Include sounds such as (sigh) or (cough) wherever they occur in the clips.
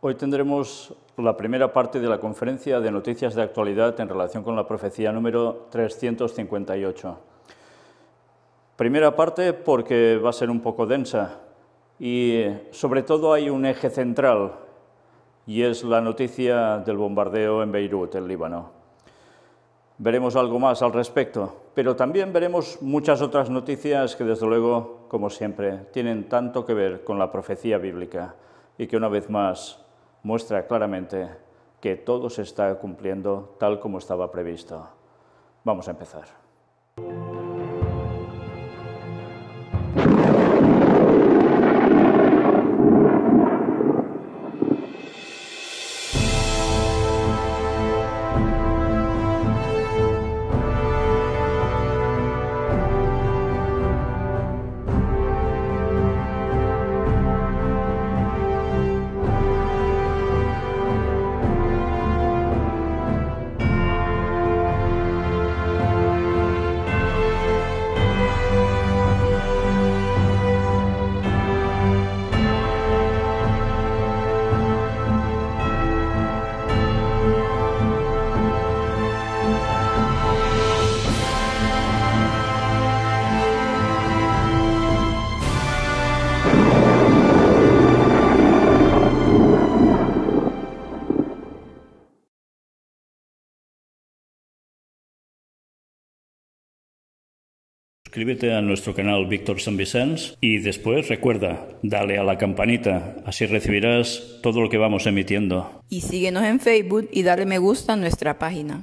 Hoy tendremos la primera parte de la conferencia de noticias de actualidad en relación con la profecía número 358. Primera parte porque va a ser un poco densa y sobre todo hay un eje central y es la noticia del bombardeo en Beirut, en Líbano. Veremos algo más al respecto, pero también veremos muchas otras noticias que desde luego, como siempre, tienen tanto que ver con la profecía bíblica y que una vez más muestra claramente que todo se está cumpliendo tal como estaba previsto. Vamos a empezar. suscríbete a nuestro canal Víctor San y después recuerda, dale a la campanita, así recibirás todo lo que vamos emitiendo. Y síguenos en Facebook y dale me gusta a nuestra página.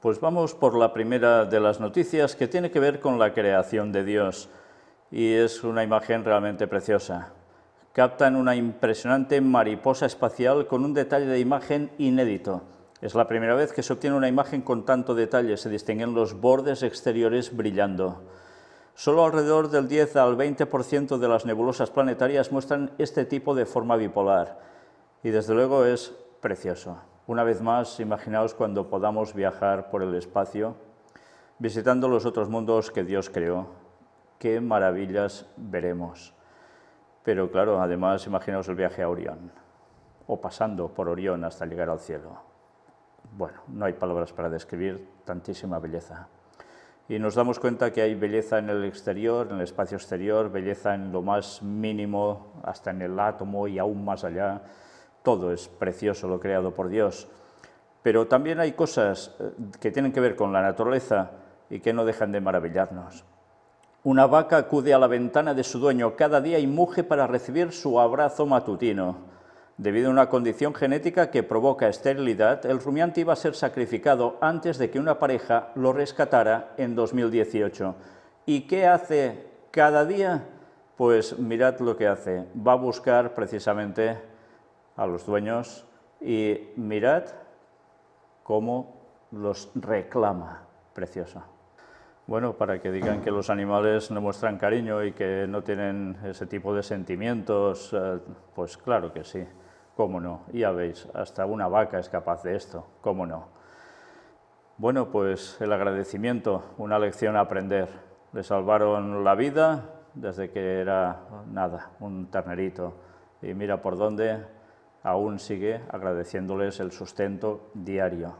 Pues vamos por la primera de las noticias que tiene que ver con la creación de Dios y es una imagen realmente preciosa. Captan una impresionante mariposa espacial con un detalle de imagen inédito. Es la primera vez que se obtiene una imagen con tanto detalle, se distinguen los bordes exteriores brillando. Solo alrededor del 10 al 20% de las nebulosas planetarias muestran este tipo de forma bipolar y desde luego es precioso. Una vez más, imaginaos cuando podamos viajar por el espacio visitando los otros mundos que Dios creó. Qué maravillas veremos. Pero claro, además imaginaos el viaje a Orión o pasando por Orión hasta llegar al cielo. Bueno, no hay palabras para describir tantísima belleza y nos damos cuenta que hay belleza en el exterior, en el espacio exterior, belleza en lo más mínimo, hasta en el átomo y aún más allá. Todo es precioso lo creado por Dios. Pero también hay cosas eh, que tienen que ver con la naturaleza y que no dejan de maravillarnos. Una vaca acude a la ventana de su dueño cada día y muge para recibir su abrazo matutino. Debido a una condición genética que provoca esterilidad, el rumiante iba a ser sacrificado antes de que una pareja lo rescatara en 2018. ¿Y qué hace cada día? Pues mirad lo que hace. Va a buscar precisamente a los dueños y mirad cómo los reclama. Preciosa. Bueno, para que digan que los animales no muestran cariño y que no tienen ese tipo de sentimientos, eh, pues claro que sí. ¿Cómo no? Ya veis, hasta una vaca es capaz de esto, ¿cómo no? Bueno, pues el agradecimiento, una lección a aprender. Le salvaron la vida desde que era nada, un ternerito. Y mira por dónde aún sigue agradeciéndoles el sustento diario.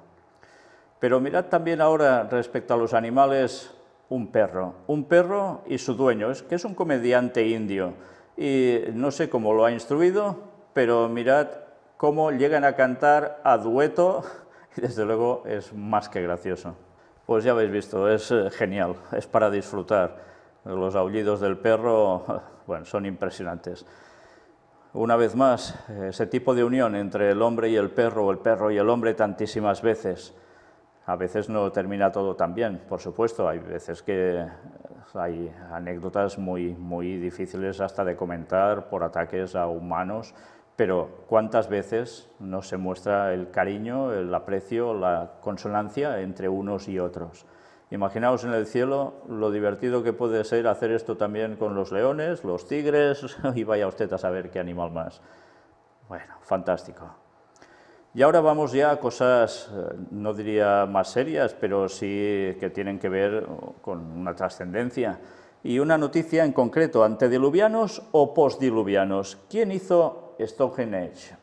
Pero mirad también ahora respecto a los animales un perro, un perro y su dueño, es que es un comediante indio y no sé cómo lo ha instruido, pero mirad cómo llegan a cantar a dueto (laughs) y desde luego es más que gracioso. Pues ya habéis visto, es eh, genial, es para disfrutar. Los aullidos del perro (laughs) bueno, son impresionantes. Una vez más, ese tipo de unión entre el hombre y el perro, o el perro y el hombre tantísimas veces, a veces no termina todo tan bien, por supuesto, hay veces que eh, hay anécdotas muy, muy difíciles hasta de comentar por ataques a humanos pero ¿cuántas veces no se muestra el cariño, el aprecio, la consonancia entre unos y otros? Imaginaos en el cielo lo divertido que puede ser hacer esto también con los leones, los tigres, (laughs) y vaya usted a saber qué animal más. Bueno, fantástico. Y ahora vamos ya a cosas, eh, no diría más serias, pero sí que tienen que ver con una trascendencia. Y una noticia en concreto, antediluvianos o postdiluvianos. ¿Quién hizo Stonehenge?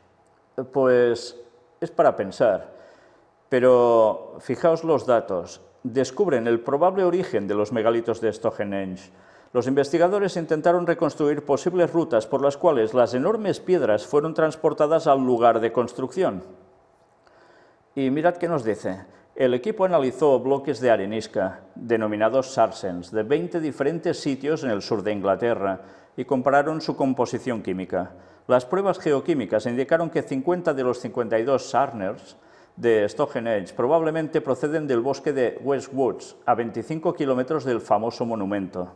Pues es para pensar, pero fijaos los datos. Descubren el probable origen de los megalitos de Stonehenge. Los investigadores intentaron reconstruir posibles rutas por las cuales las enormes piedras fueron transportadas al lugar de construcción. Y mirad qué nos dice. El equipo analizó bloques de arenisca, denominados sarsens, de 20 diferentes sitios en el sur de Inglaterra y compararon su composición química. Las pruebas geoquímicas indicaron que 50 de los 52 Sarners de Stonehenge probablemente proceden del bosque de Westwoods, a 25 kilómetros del famoso monumento.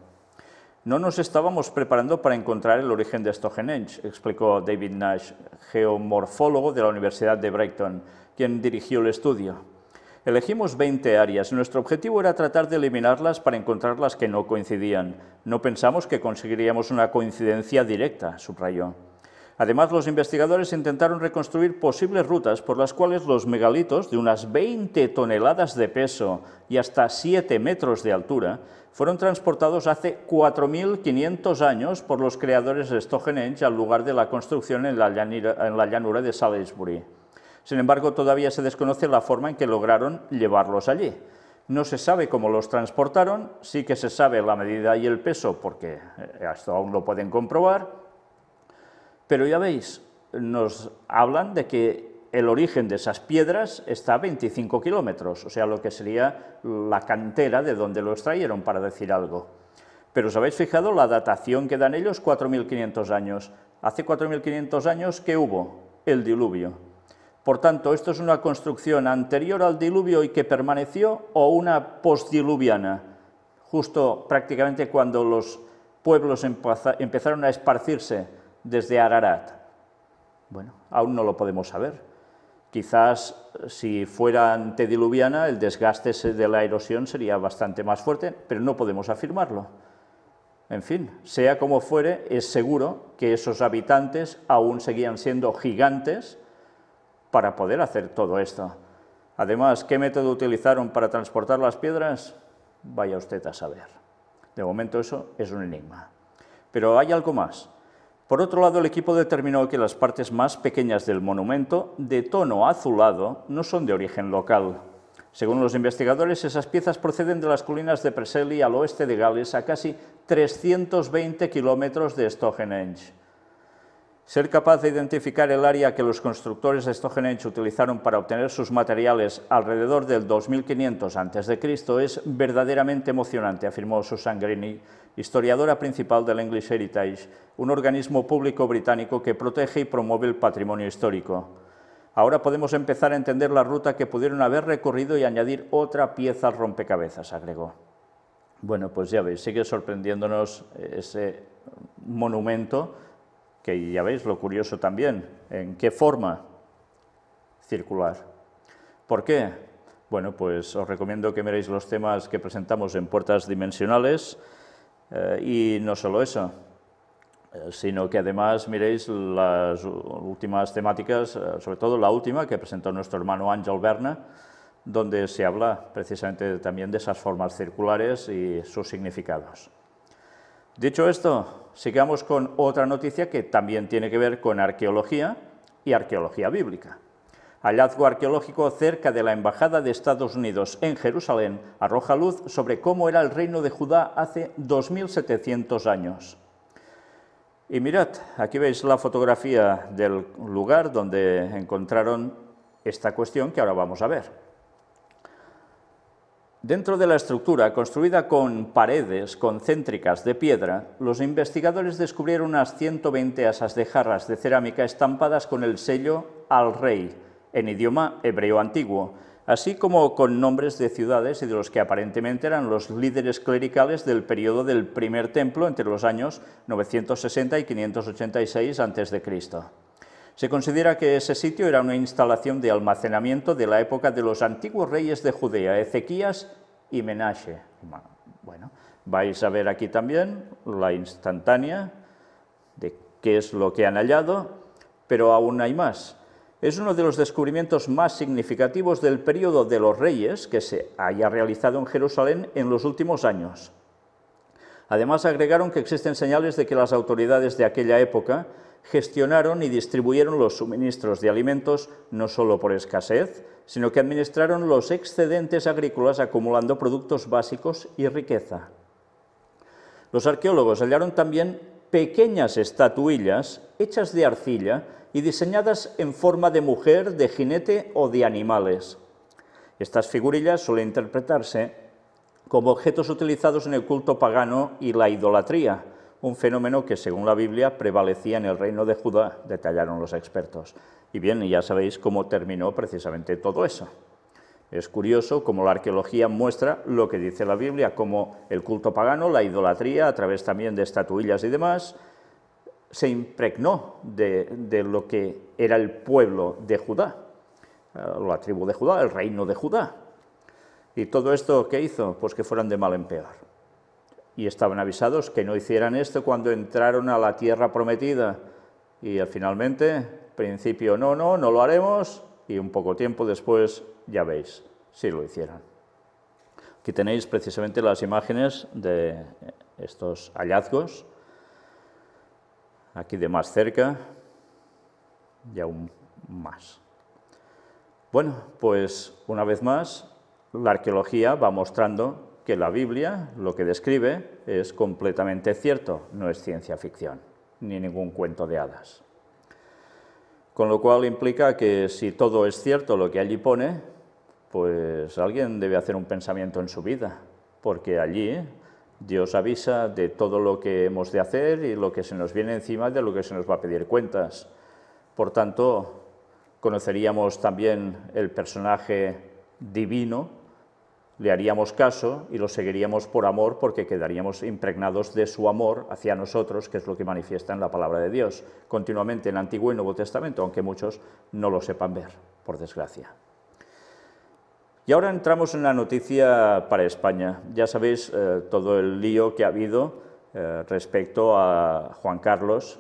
No nos estábamos preparando para encontrar el origen de Stonehenge, explicó David Nash, geomorfólogo de la Universidad de Brighton, quien dirigió el estudio. Elegimos 20 áreas. Nuestro objetivo era tratar de eliminarlas para encontrar las que no coincidían. No pensamos que conseguiríamos una coincidencia directa, subrayó. Además, los investigadores intentaron reconstruir posibles rutas por las cuales los megalitos de unas 20 toneladas de peso y hasta 7 metros de altura fueron transportados hace 4.500 años por los creadores de Stonehenge al lugar de la construcción en la, llanura, en la llanura de Salisbury. Sin embargo, todavía se desconoce la forma en que lograron llevarlos allí. No se sabe cómo los transportaron, sí que se sabe la medida y el peso porque eh, esto aún lo pueden comprobar, pero ya veis, nos hablan de que el origen de esas piedras está a 25 kilómetros, o sea, lo que sería la cantera de donde lo extrayeron, para decir algo. Pero os habéis fijado la datación que dan ellos, 4.500 años. Hace 4.500 años, ¿qué hubo? El diluvio. Por tanto, esto es una construcción anterior al diluvio y que permaneció, o una postdiluviana, justo prácticamente cuando los pueblos empezaron a esparcirse desde Ararat? Bueno, aún no lo podemos saber. Quizás eh, si fuera antediluviana el desgaste de la erosión sería bastante más fuerte, pero no podemos afirmarlo. En fin, sea como fuere, es seguro que esos habitantes aún seguían siendo gigantes para poder hacer todo esto. Además, ¿qué método utilizaron para transportar las piedras? Vaya usted a saber. De momento eso es un enigma. Pero hay algo más. Por otro lado, el equipo determinó que las partes más pequeñas del monumento, de tono azulado, no son de origen local. Según los investigadores, esas piezas proceden de las colinas de Preseli al oeste de Gales, a casi 320 kilómetros de Stonehenge. Ser capaz de identificar el área que los constructores de Stonehenge utilizaron para obtener sus materiales alrededor del 2500 a.C. es verdaderamente emocionante, afirmó Susan Greeny, historiadora principal del English Heritage, un organismo público británico que protege y promueve el patrimonio histórico. Ahora podemos empezar a entender la ruta que pudieron haber recorrido y añadir otra pieza al rompecabezas, agregó. Bueno, pues ya veis, sigue sorprendiéndonos ese monumento que ya veis lo curioso también, ¿en qué forma circular? ¿Por qué? Bueno, pues os recomiendo que miréis los temas que presentamos en Puertas Dimensionales eh, y no solo eso, eh, sino que además miréis las últimas temáticas, eh, sobre todo la última que presentó nuestro hermano Ángel Berna, donde se habla precisamente también de esas formas circulares y sus significados. Dicho esto, sigamos con otra noticia que también tiene que ver con arqueología y arqueología bíblica. Hallazgo arqueológico cerca de la Embajada de Estados Unidos en Jerusalén arroja luz sobre cómo era el reino de Judá hace 2.700 años. Y mirad, aquí veis la fotografía del lugar donde encontraron esta cuestión que ahora vamos a ver. Dentro de la estructura, construida con paredes concéntricas de piedra, los investigadores descubrieron unas 120 asas de jarras de cerámica estampadas con el sello Al Rey, en idioma hebreo antiguo, así como con nombres de ciudades y de los que aparentemente eran los líderes clericales del periodo del primer templo entre los años 960 y 586 a.C. Se considera que ese sitio era una instalación de almacenamiento de la época de los antiguos reyes de Judea, Ezequías y Menashe. Bueno, vais a ver aquí también la instantánea de qué es lo que han hallado, pero aún hay más es uno de los descubrimientos más significativos del periodo de los reyes que se haya realizado en Jerusalén en los últimos años. Además, agregaron que existen señales de que las autoridades de aquella época gestionaron y distribuyeron los suministros de alimentos no solo por escasez, sino que administraron los excedentes agrícolas acumulando productos básicos y riqueza. Los arqueólogos hallaron también pequeñas estatuillas hechas de arcilla y diseñadas en forma de mujer, de jinete o de animales. Estas figurillas suelen interpretarse como objetos utilizados en el culto pagano y la idolatría, un fenómeno que, según la Biblia, prevalecía en el reino de Judá, detallaron los expertos. Y bien, ya sabéis cómo terminó precisamente todo eso. Es curioso cómo la arqueología muestra lo que dice la Biblia, como el culto pagano, la idolatría, a través también de estatuillas y demás, se impregnó de, de lo que era el pueblo de Judá, eh, la tribu de Judá, el reino de Judá. ¿Y todo esto qué hizo? Pues que fueran de mal en peor y estaban avisados que no hicieran esto cuando entraron a la tierra prometida. Y finalmente, principio, no, no, no lo haremos, y un poco tiempo después, ya veis, sí lo hicieron. Aquí tenéis precisamente las imágenes de estos hallazgos, aquí de más cerca, y aún más. Bueno, pues una vez más, la arqueología va mostrando que la Biblia lo que describe es completamente cierto, no es ciencia ficción, ni ningún cuento de hadas. Con lo cual implica que si todo es cierto lo que allí pone, pues alguien debe hacer un pensamiento en su vida, porque allí Dios avisa de todo lo que hemos de hacer y lo que se nos viene encima de lo que se nos va a pedir cuentas. Por tanto, conoceríamos también el personaje divino le haríamos caso y lo seguiríamos por amor porque quedaríamos impregnados de su amor hacia nosotros, que es lo que manifiesta en la palabra de Dios continuamente en el Antiguo y Nuevo Testamento, aunque muchos no lo sepan ver, por desgracia. Y ahora entramos en la noticia para España. Ya sabéis eh, todo el lío que ha habido eh, respecto a Juan Carlos,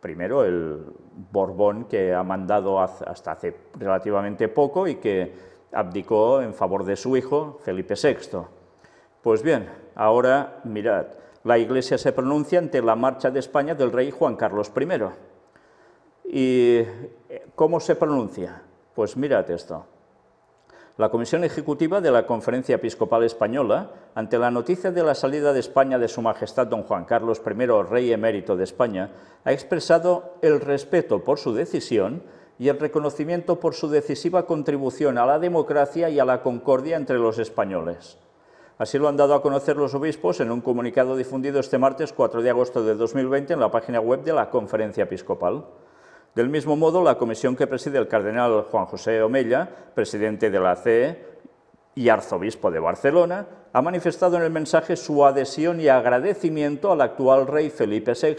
primero el Borbón que ha mandado hasta hace relativamente poco y que abdicó en favor de su hijo, Felipe VI. Pues bien, ahora mirad, la Iglesia se pronuncia ante la marcha de España del rey Juan Carlos I. ¿Y eh, cómo se pronuncia? Pues mirad esto. La Comisión Ejecutiva de la Conferencia Episcopal Española, ante la noticia de la salida de España de Su Majestad Don Juan Carlos I, Rey Emérito de España, ha expresado el respeto por su decisión y el reconocimiento por su decisiva contribución a la democracia y a la concordia entre los españoles. Así lo han dado a conocer los obispos en un comunicado difundido este martes 4 de agosto de 2020 en la página web de la Conferencia Episcopal. Del mismo modo, la comisión que preside el cardenal Juan José Omella, presidente de la CE y arzobispo de Barcelona, ha manifestado en el mensaje su adhesión y agradecimiento al actual rey Felipe VI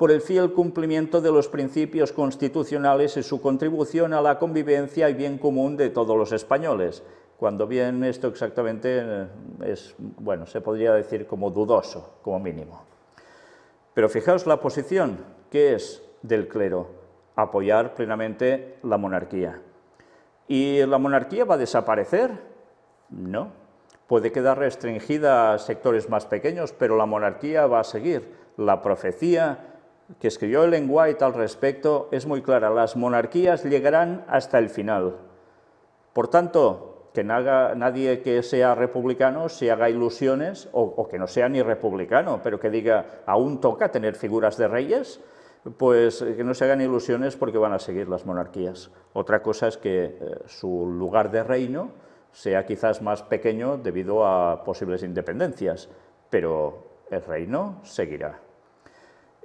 por el fiel cumplimiento de los principios constitucionales y su contribución a la convivencia y bien común de todos los españoles, cuando bien esto exactamente eh, es, bueno, se podría decir como dudoso, como mínimo. Pero fijaos la posición que es del clero, apoyar plenamente la monarquía. ¿Y la monarquía va a desaparecer? No. Puede quedar restringida a sectores más pequeños, pero la monarquía va a seguir. La profecía que escribió Ellen White al respecto es muy clara. Las monarquías llegarán hasta el final. Por tanto, que nadie que sea republicano se haga ilusiones o, que no sea ni republicano, pero que diga, aún toca tener figuras de reyes, pues eh, que no se hagan ilusiones porque van a seguir las monarquías. Otra cosa es que eh, su lugar de reino sea quizás más pequeño debido a posibles independencias, pero el reino seguirá.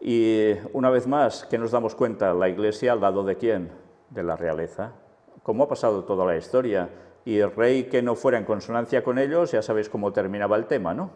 Y una vez más, ¿qué nos damos cuenta? La Iglesia al lado de quién? De la realeza. ¿Cómo ha pasado toda la historia. Y el rey que no fuera en consonancia con ellos, ya sabéis cómo terminaba el tema, ¿no?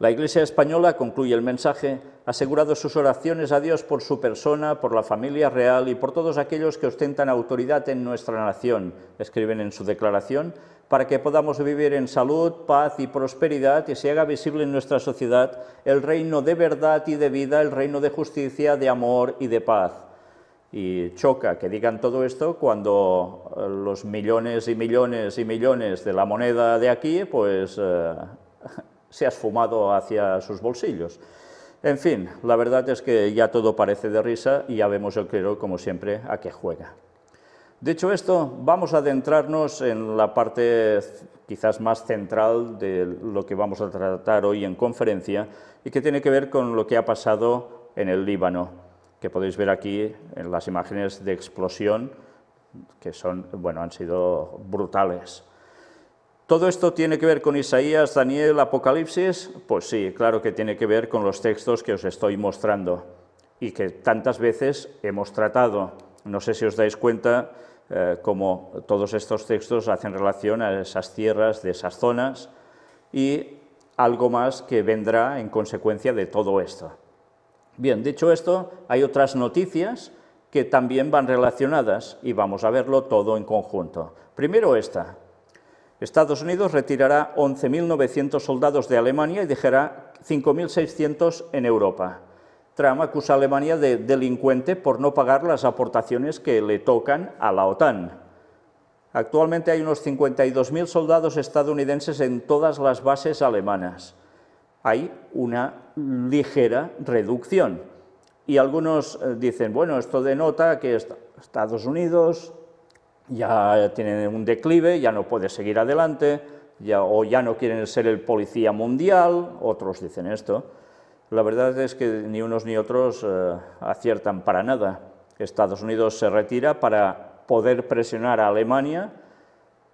La Iglesia española, concluye el mensaje, ha asegurado sus oraciones a Dios por su persona, por la familia real y por todos aquellos que ostentan autoridad en nuestra nación, escriben en su declaración, para que podamos vivir en salud, paz y prosperidad y se haga visible en nuestra sociedad el reino de verdad y de vida, el reino de justicia, de amor y de paz. Y choca que digan todo esto cuando eh, los millones y millones y millones de la moneda de aquí, pues... Eh, se ha esfumado hacia sus bolsillos. En fin, la verdad es que ya todo parece de risa y ya vemos el clero, como siempre, a qué juega. Dicho esto, vamos a adentrarnos en la parte quizás más central de lo que vamos a tratar hoy en conferencia y que tiene que ver con lo que ha pasado en el Líbano, que podéis ver aquí en las imágenes de explosión, que son, bueno, han sido brutales. ¿Todo esto tiene que ver con Isaías, Daniel, Apocalipsis? Pues sí, claro que tiene que ver con los textos que os estoy mostrando y que tantas veces hemos tratado. No sé si os dais cuenta eh, cómo todos estos textos hacen relación a esas tierras, de esas zonas y algo más que vendrá en consecuencia de todo esto. Bien, dicho esto, hay otras noticias que también van relacionadas y vamos a verlo todo en conjunto. Primero esta, Estados Unidos retirará 11.900 soldados de Alemania y dejará 5.600 en Europa. Trump acusa a Alemania de delincuente por no pagar las aportaciones que le tocan a la OTAN. Actualmente hay unos 52.000 soldados estadounidenses en todas las bases alemanas. Hay una ligera reducción. Y algunos eh, dicen, bueno, esto denota que Estados Unidos, ya tienen un declive, ya no puede seguir adelante, ya, o ya no quieren ser el policía mundial, otros dicen esto. La verdad es que ni unos ni otros eh, aciertan para nada. Estados Unidos se retira para poder presionar a Alemania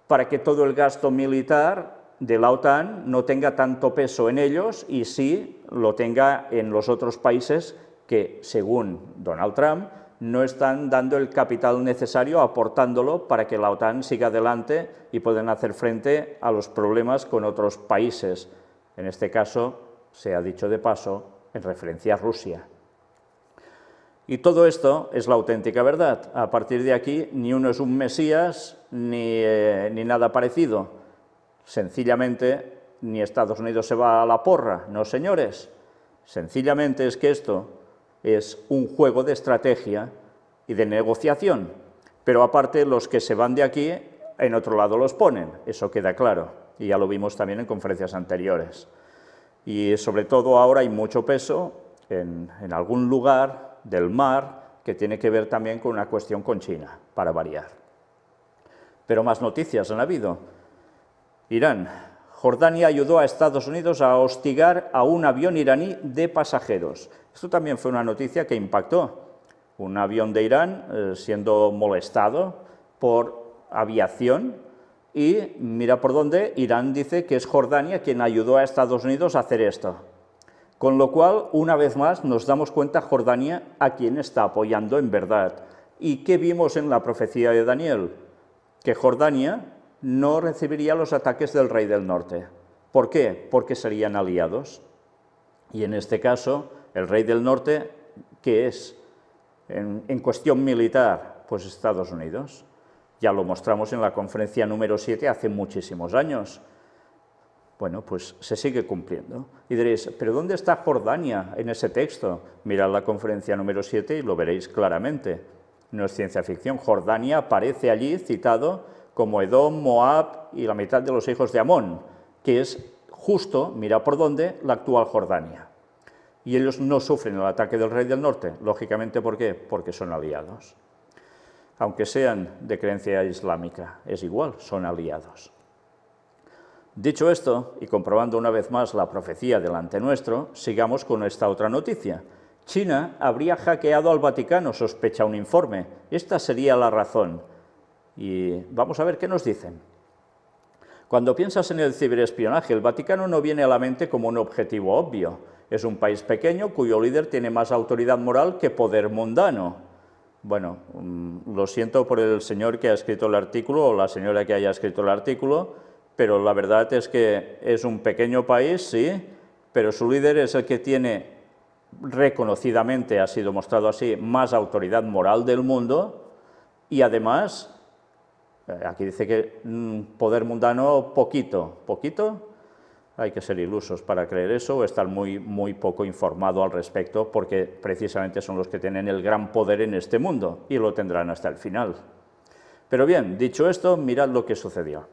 para que todo el gasto militar de la OTAN no tenga tanto peso en ellos y sí lo tenga en los otros países que, según Donald Trump, no están dando el capital necesario, aportándolo para que la OTAN siga adelante y puedan hacer frente a los problemas con otros países. En este caso, se ha dicho de paso, en referencia a Rusia. Y todo esto es la auténtica verdad. A partir de aquí, ni uno es un mesías ni, eh, ni nada parecido. Sencillamente, ni Estados Unidos se va a la porra, no señores. Sencillamente es que esto es un juego de estrategia y de negociación, pero aparte los que se van de aquí, en otro lado los ponen, eso queda claro, y ya lo vimos también en conferencias anteriores. Y sobre todo ahora hay mucho peso en, algún lugar del mar que tiene que ver también con una cuestión con China, para variar. Pero más noticias han habido. Irán. Jordania ayudó a Estados Unidos a hostigar a un avión iraní de pasajeros. Esto también fue una noticia que impactó. Un avión de Irán eh, siendo molestado por aviación y mira por dónde Irán dice que es Jordania quien ayudó a Estados Unidos a hacer esto. Con lo cual, una vez más, nos damos cuenta Jordania a quien está apoyando en verdad. ¿Y qué vimos en la profecía de Daniel? Que Jordania no recibiría los ataques del rey del norte. ¿Por qué? Porque serían aliados. Y en este caso, el rey del norte, que es? En, en, cuestión militar, pues Estados Unidos. Ya lo mostramos en la conferencia número 7 hace muchísimos años. Bueno, pues se sigue cumpliendo. Y diréis, ¿pero dónde está Jordania en ese texto? Mirad la conferencia número 7 y lo veréis claramente. No es ciencia ficción. Jordania aparece allí citado como Edom, Moab y la mitad de los hijos de Amón, que es justo, mira por dónde, la actual Jordania y ellos no sufren el ataque del rey del norte, lógicamente ¿por qué? Porque son aliados. Aunque sean de creencia islámica, es igual, son aliados. Dicho esto, y comprobando una vez más la profecía delante nuestro, sigamos con esta otra noticia. China habría hackeado al Vaticano, sospecha un informe. Esta sería la razón. Y vamos a ver qué nos dicen. Cuando piensas en el ciberespionaje, el Vaticano no viene a la mente como un objetivo obvio es un país pequeño cuyo líder tiene más autoridad moral que poder mundano. Bueno, mm, lo siento por el señor que ha escrito el artículo o la señora que haya escrito el artículo, pero la verdad es que es un pequeño país, sí, pero su líder es el que tiene reconocidamente, ha sido mostrado así, más autoridad moral del mundo y además, eh, aquí dice que mm, poder mundano poquito, poquito, hay que ser ilusos para creer eso o estar muy, muy poco informado al respecto porque precisamente son los que tienen el gran poder en este mundo y lo tendrán hasta el final. Pero bien, dicho esto, mirad lo que sucedió.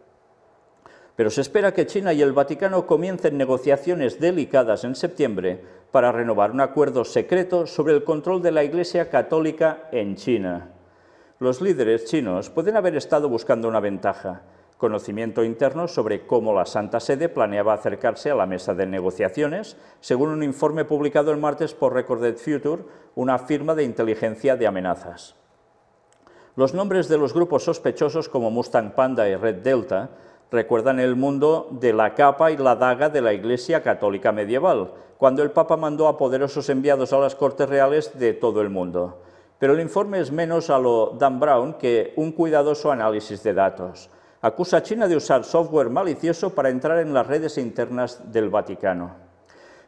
Pero se espera que China y el Vaticano comiencen negociaciones delicadas en septiembre para renovar un acuerdo secreto sobre el control de la Iglesia Católica en China. Los líderes chinos pueden haber estado buscando una ventaja, conocimiento interno sobre cómo la Santa Sede planeaba acercarse a la mesa de negociaciones, según un informe publicado el martes por Recorded Future, una firma de inteligencia de amenazas. Los nombres de los grupos sospechosos como Mustang Panda y Red Delta recuerdan el mundo de la capa y la daga de la Iglesia Católica medieval, cuando el Papa mandó a poderosos enviados a las Cortes Reales de todo el mundo. Pero el informe es menos a lo Dan Brown que un cuidadoso análisis de datos acusa a China de usar software malicioso para entrar en las redes internas del Vaticano.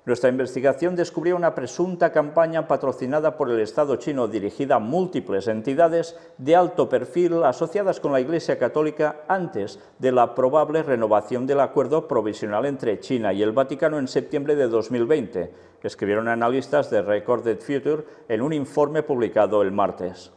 Nuestra investigación descubrió una presunta campaña patrocinada por el Estado chino dirigida a múltiples entidades de alto perfil asociadas con la Iglesia Católica antes de la probable renovación del acuerdo provisional entre China y el Vaticano en septiembre de 2020, escribieron analistas de Recorded Future en un informe publicado el martes.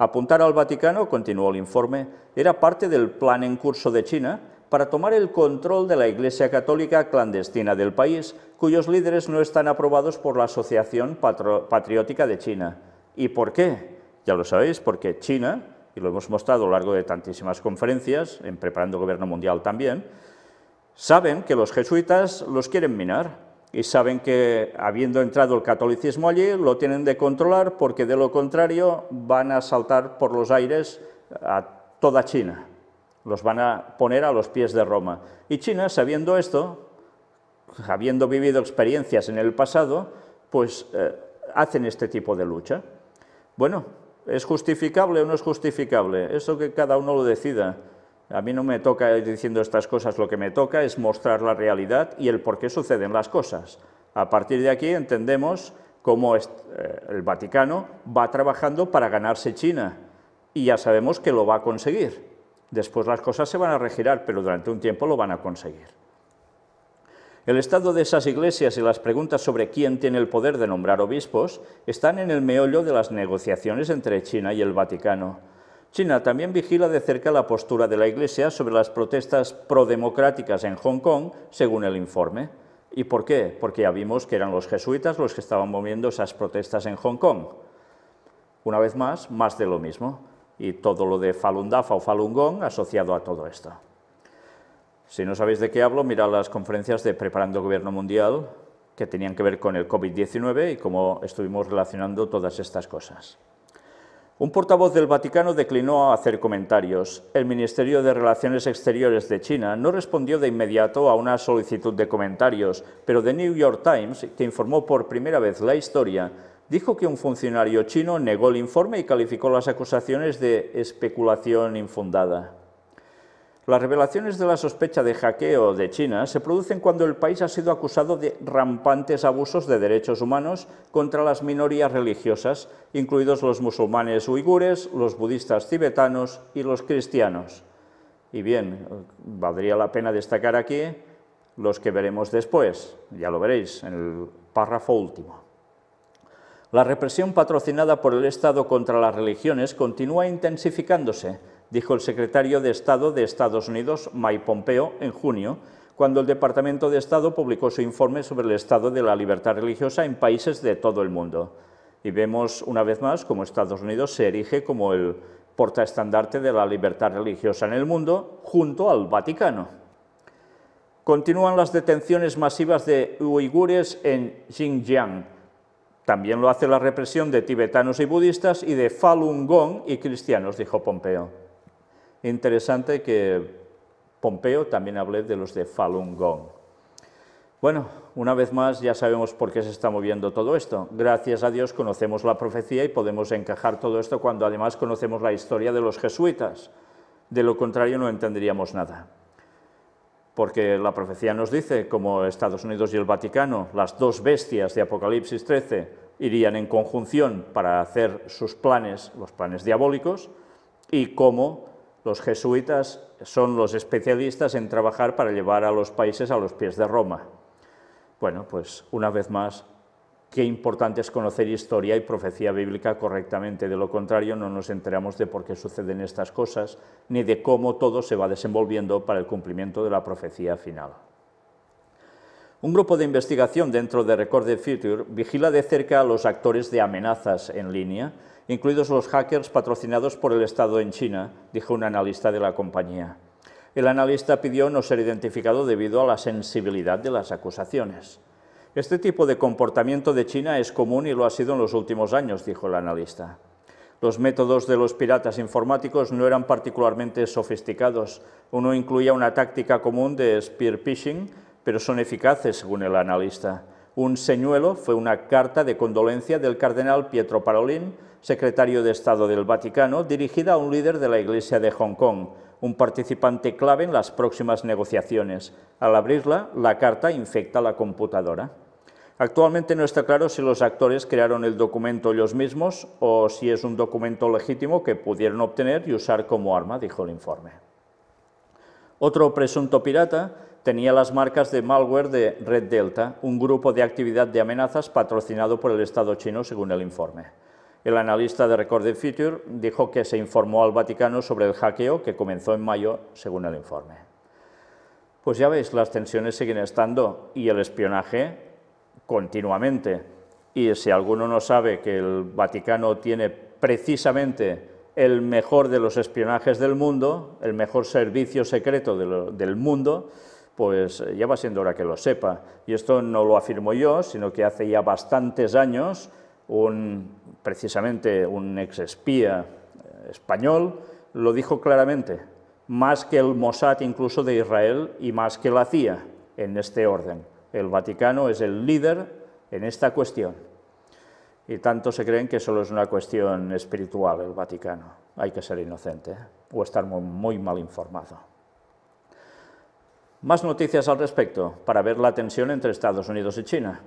Apuntar al Vaticano, continuó el informe, era parte del plan en curso de China para tomar el control de la Iglesia Católica clandestina del país, cuyos líderes no están aprobados por la Asociación Patriótica de China. ¿Y por qué? Ya lo sabéis, porque China, y lo hemos mostrado a lo largo de tantísimas conferencias, en Preparando Gobierno Mundial también, saben que los jesuitas los quieren minar y saben que habiendo entrado el catolicismo allí lo tienen de controlar porque de lo contrario van a saltar por los aires a toda China, los van a poner a los pies de Roma. Y China, sabiendo esto, habiendo vivido experiencias en el pasado, pues eh, hacen este tipo de lucha. Bueno, ¿es justificable o no es justificable? Eso que cada uno lo decida. A mí no me toca ir diciendo estas cosas, lo que me toca es mostrar la realidad y el por qué suceden las cosas. A partir de aquí entendemos cómo eh, el Vaticano va trabajando para ganarse China y ya sabemos que lo va a conseguir. Después las cosas se van a regirar, pero durante un tiempo lo van a conseguir. El estado de esas iglesias y las preguntas sobre quién tiene el poder de nombrar obispos están en el meollo de las negociaciones entre China y el Vaticano. China también vigila de cerca la postura de la Iglesia sobre las protestas prodemocráticas en Hong Kong, según el informe. ¿Y por qué? Porque ya vimos que eran los jesuitas los que estaban moviendo esas protestas en Hong Kong. Una vez más, más de lo mismo. Y todo lo de Falun Dafa o Falun Gong asociado a todo esto. Si no sabéis de qué hablo, mirad las conferencias de Preparando Gobierno Mundial que tenían que ver con el COVID-19 y cómo estuvimos relacionando todas estas cosas. Un portavoz del Vaticano declinó a hacer comentarios. El Ministerio de Relaciones Exteriores de China no respondió de inmediato a una solicitud de comentarios, pero The New York Times, que informó por primera vez la historia, dijo que un funcionario chino negó el informe y calificó las acusaciones de especulación infundada. Las revelaciones de la sospecha de hackeo de China se producen cuando el país ha sido acusado de rampantes abusos de derechos humanos contra las minorías religiosas, incluidos los musulmanes uigures, los budistas tibetanos y los cristianos. Y bien, valdría la pena destacar aquí los que veremos después, ya lo veréis en el párrafo último. La represión patrocinada por el Estado contra las religiones continúa intensificándose, dijo el secretario de Estado de Estados Unidos, Mike Pompeo, en junio, cuando el Departamento de Estado publicó su informe sobre el estado de la libertad religiosa en países de todo el mundo. Y vemos una vez más cómo Estados Unidos se erige como el portaestandarte de la libertad religiosa en el mundo, junto al Vaticano. Continúan las detenciones masivas de uigures en Xinjiang. También lo hace la represión de tibetanos y budistas y de Falun Gong y cristianos, dijo Pompeo. Interesante que Pompeo también hable de los de Falun Gong. Bueno, una vez más ya sabemos por qué se está moviendo todo esto. Gracias a Dios conocemos la profecía y podemos encajar todo esto cuando además conocemos la historia de los jesuitas. De lo contrario no entenderíamos nada. Porque la profecía nos dice, como Estados Unidos y el Vaticano, las dos bestias de Apocalipsis 13 irían en conjunción para hacer sus planes, los planes diabólicos, y cómo los jesuitas son los especialistas en trabajar para llevar a los países a los pies de Roma. Bueno, pues una vez más, qué importante es conocer historia y profecía bíblica correctamente. De lo contrario, no nos enteramos de por qué suceden estas cosas, ni de cómo todo se va desenvolviendo para el cumplimiento de la profecía final. Un grupo de investigación dentro de Recorded Future vigila de cerca a los actores de amenazas en línea, incluidos los hackers patrocinados por el Estado en China, dijo un analista de la compañía. El analista pidió no ser identificado debido a la sensibilidad de las acusaciones. Este tipo de comportamiento de China es común y lo ha sido en los últimos años, dijo el analista. Los métodos de los piratas informáticos no eran particularmente sofisticados. Uno incluía una táctica común de spear phishing, pero son eficaces según el analista. Un señuelo fue una carta de condolencia del cardenal Pietro Parolin, secretario de Estado del Vaticano, dirigida a un líder de la Iglesia de Hong Kong, un participante clave en las próximas negociaciones. Al abrirla, la carta infecta la computadora. Actualmente no está claro si los actores crearon el documento ellos mismos o si es un documento legítimo que pudieron obtener y usar como arma, dijo el informe. Otro presunto pirata tenía las marcas de malware de Red Delta, un grupo de actividad de amenazas patrocinado por el Estado chino, según el informe. El analista de Recorded Future dijo que se informó al Vaticano sobre el hackeo que comenzó en mayo, según el informe. Pues ya veis, las tensiones siguen estando y el espionaje continuamente. Y si alguno no sabe que el Vaticano tiene precisamente el mejor de los espionajes del mundo, el mejor servicio secreto del mundo, pues eh, ya va siendo hora que lo sepa. Y esto no lo afirmo yo, sino que hace ya bastantes años un, precisamente un exespía eh, español lo dijo claramente, más que el Mossad incluso de Israel y más que la CIA en este orden. El Vaticano es el líder en esta cuestión. Y tanto se creen que solo es una cuestión espiritual el Vaticano. Hay que ser inocente ¿eh? o estar muy mal informado. Más noticias al respecto, para ver la tensión entre Estados Unidos y China.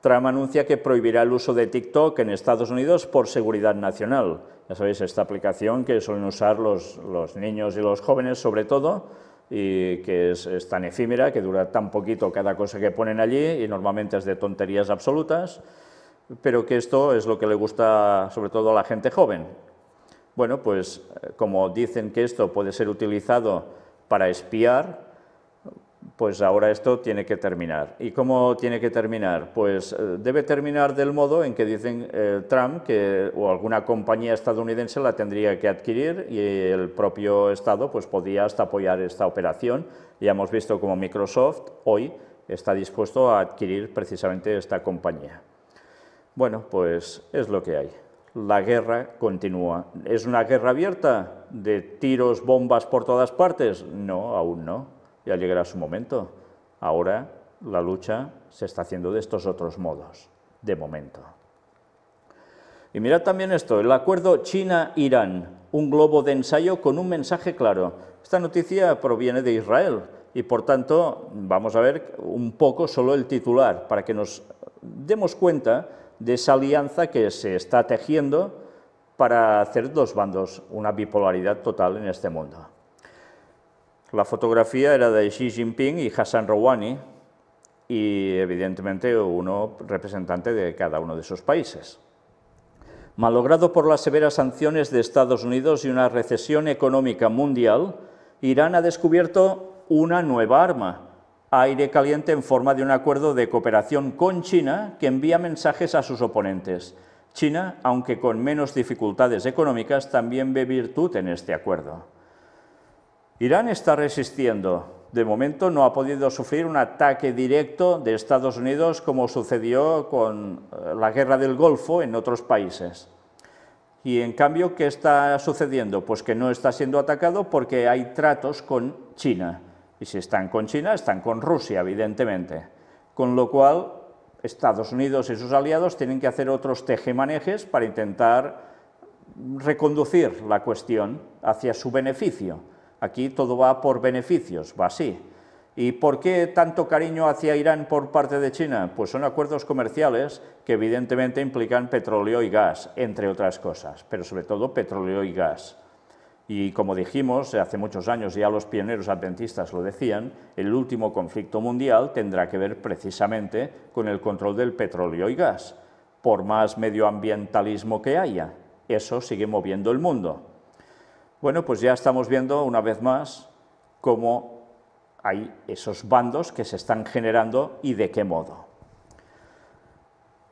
Trump anuncia que prohibirá el uso de TikTok en Estados Unidos por seguridad nacional. Ya sabéis, esta aplicación que suelen usar los, niños y los jóvenes sobre todo, y que es, tan efímera, que dura tan poquito cada cosa que ponen allí, y normalmente es de tonterías absolutas, pero que esto es lo que le gusta sobre todo a la gente joven. Bueno, pues eh, como dicen que esto puede ser utilizado para espiar, pues ahora esto tiene que terminar. ¿Y cómo tiene que terminar? Pues eh, debe terminar del modo en que dicen eh, Trump o alguna compañía estadounidense la tendría que adquirir y el propio Estado pues podía hasta apoyar esta operación. Ya hemos visto como Microsoft hoy está dispuesto a adquirir precisamente esta compañía. Bueno, pues es lo que hay. La guerra continúa. ¿Es una guerra abierta de tiros, bombas por todas partes? No, aún no ya llegará su momento. Ahora la lucha se está haciendo de estos otros modos, de momento. Y mirad también esto, el acuerdo China-Irán, un globo de ensayo con un mensaje claro. Esta noticia proviene de Israel y por tanto vamos a ver un poco solo el titular para que nos demos cuenta de esa alianza que se está tejiendo para hacer dos bandos, una bipolaridad total en este mundo. La fotografía era de Xi Jinping y Hassan Rouhani y evidentemente uno representante de cada uno de esos países. Malogrado por las severas sanciones de Estados Unidos y una recesión económica mundial, Irán ha descubierto una nueva arma, aire caliente en forma de un acuerdo de cooperación con China que envía mensajes a sus oponentes. China, aunque con menos dificultades económicas, también ve virtud en este acuerdo. Irán está resistiendo. De momento no ha podido sufrir un ataque directo de Estados Unidos como sucedió con eh, la guerra del Golfo en otros países. Y en cambio, ¿qué está sucediendo? Pues que no está siendo atacado porque hay tratos con China. Y si están con China, están con Rusia, evidentemente. Con lo cual, Estados Unidos y sus aliados tienen que hacer otros tejemanejes para intentar reconducir la cuestión hacia su beneficio. Aquí todo va por beneficios, va así. ¿Y por qué tanto cariño hacia Irán por parte de China? Pues son acuerdos comerciales que evidentemente implican petróleo y gas, entre otras cosas, pero sobre todo petróleo y gas. Y como dijimos, hace muchos años ya los pioneros adventistas lo decían, el último conflicto mundial tendrá que ver precisamente con el control del petróleo y gas, por más medioambientalismo que haya. Eso sigue moviendo el mundo. Bueno, pues ya estamos viendo una vez más cómo hay esos bandos que se están generando y de qué modo.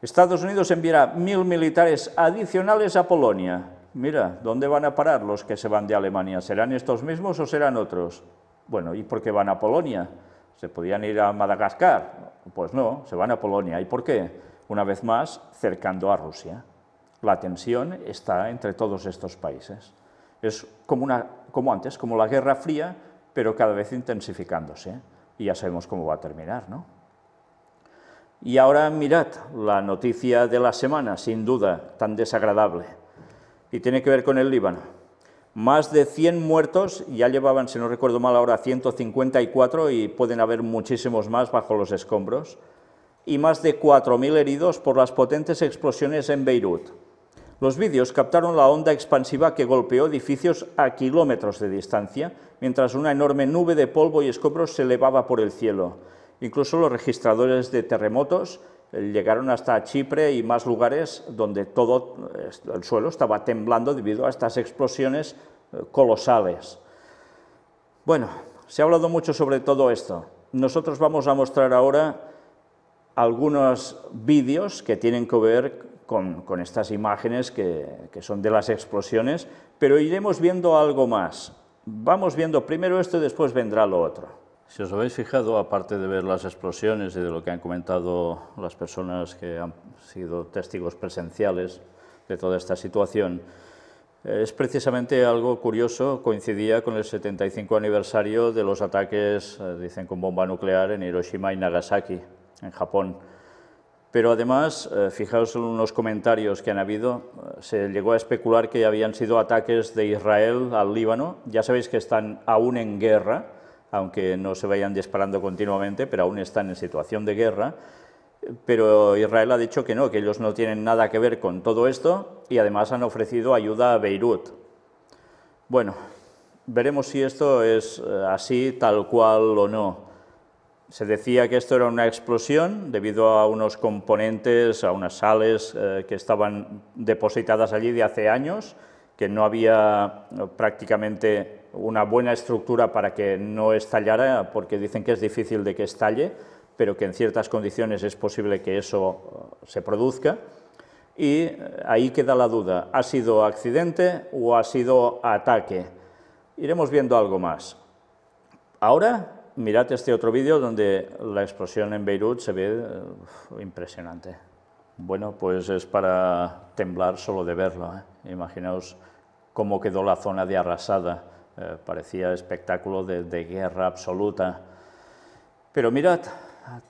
Estados Unidos enviará mil militares adicionales a Polonia. Mira, ¿dónde van a parar los que se van de Alemania? ¿Serán estos mismos o serán otros? Bueno, ¿y por qué van a Polonia? ¿Se podían ir a Madagascar? Pues no, se van a Polonia. ¿Y por qué? Una vez más, cercando a Rusia. La tensión está entre todos estos países. Es como, una, como antes, como la Guerra Fría, pero cada vez intensificándose. Y ya sabemos cómo va a terminar, ¿no? Y ahora mirad la noticia de la semana, sin duda, tan desagradable. Y tiene que ver con el Líbano. Más de 100 muertos, ya llevaban, si no recuerdo mal ahora, 154 y pueden haber muchísimos más bajo los escombros. Y más de 4.000 heridos por las potentes explosiones en Beirut. Los vídeos captaron la onda expansiva que golpeó edificios a kilómetros de distancia, mientras una enorme nube de polvo y escombros se elevaba por el cielo. Incluso los registradores de terremotos eh, llegaron hasta Chipre y más lugares donde todo eh, el suelo estaba temblando debido a estas explosiones eh, colosales. Bueno, se ha hablado mucho sobre todo esto. Nosotros vamos a mostrar ahora algunos vídeos que tienen que ver con, estas imágenes que, que, son de las explosiones, pero iremos viendo algo más. Vamos viendo primero esto y después vendrá lo otro. Si os habéis fijado, aparte de ver las explosiones y de lo que han comentado las personas que han sido testigos presenciales de toda esta situación, es precisamente algo curioso, coincidía con el 75 aniversario de los ataques, eh, dicen con bomba nuclear, en Hiroshima y Nagasaki, en Japón. Pero además, eh, fijaos en unos comentarios que han habido, eh, se llegó a especular que habían sido ataques de Israel al Líbano, ya sabéis que están aún en guerra, aunque no se vayan disparando continuamente, pero aún están en situación de guerra, pero Israel ha dicho que no, que ellos no tienen nada que ver con todo esto y además han ofrecido ayuda a Beirut. Bueno, veremos si esto es eh, así, tal cual o no. Se decía que esto era una explosión debido a unos componentes, a unas sales eh, que estaban depositadas allí de hace años, que no había eh, prácticamente una buena estructura para que no estallara, porque dicen que es difícil de que estalle, pero que en ciertas condiciones es posible que eso eh, se produzca. Y ahí queda la duda, ¿ha sido accidente o ha sido ataque? Iremos viendo algo más. Ahora mirad este otro vídeo donde la explosión en Beirut se ve impresionante. Bueno, pues es para temblar solo de verlo. ¿eh? Imaginaos cómo quedó la zona de arrasada. Eh, parecía espectáculo de, guerra absoluta. Pero mirad,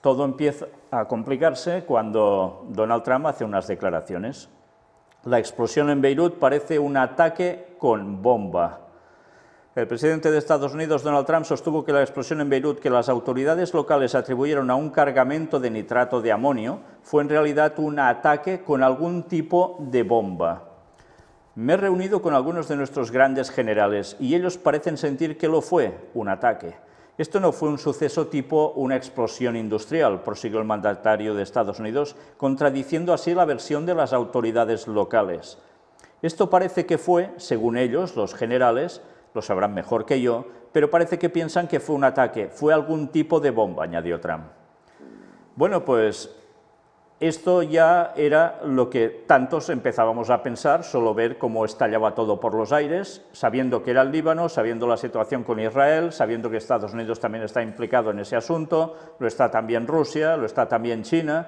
todo empieza a complicarse cuando Donald Trump hace unas declaraciones. La explosión en Beirut parece un ataque con bomba. El presidente de Estados Unidos, Donald Trump, sostuvo que la explosión en Beirut, que las autoridades locales atribuyeron a un cargamento de nitrato de amonio, fue en realidad un ataque con algún tipo de bomba. Me he reunido con algunos de nuestros grandes generales y ellos parecen sentir que lo fue, un ataque. Esto no fue un suceso tipo una explosión industrial, prosiguió el mandatario de Estados Unidos, contradiciendo así la versión de las autoridades locales. Esto parece que fue, según ellos, los generales, lo sabrán mejor que yo, pero parece que piensan que fue un ataque, fue algún tipo de bomba, añadió Trump. Bueno, pues esto ya era lo que tantos empezábamos a pensar, solo ver cómo estallaba todo por los aires, sabiendo que era el Líbano, sabiendo la situación con Israel, sabiendo que Estados Unidos también está implicado en ese asunto, lo está también Rusia, lo está también China,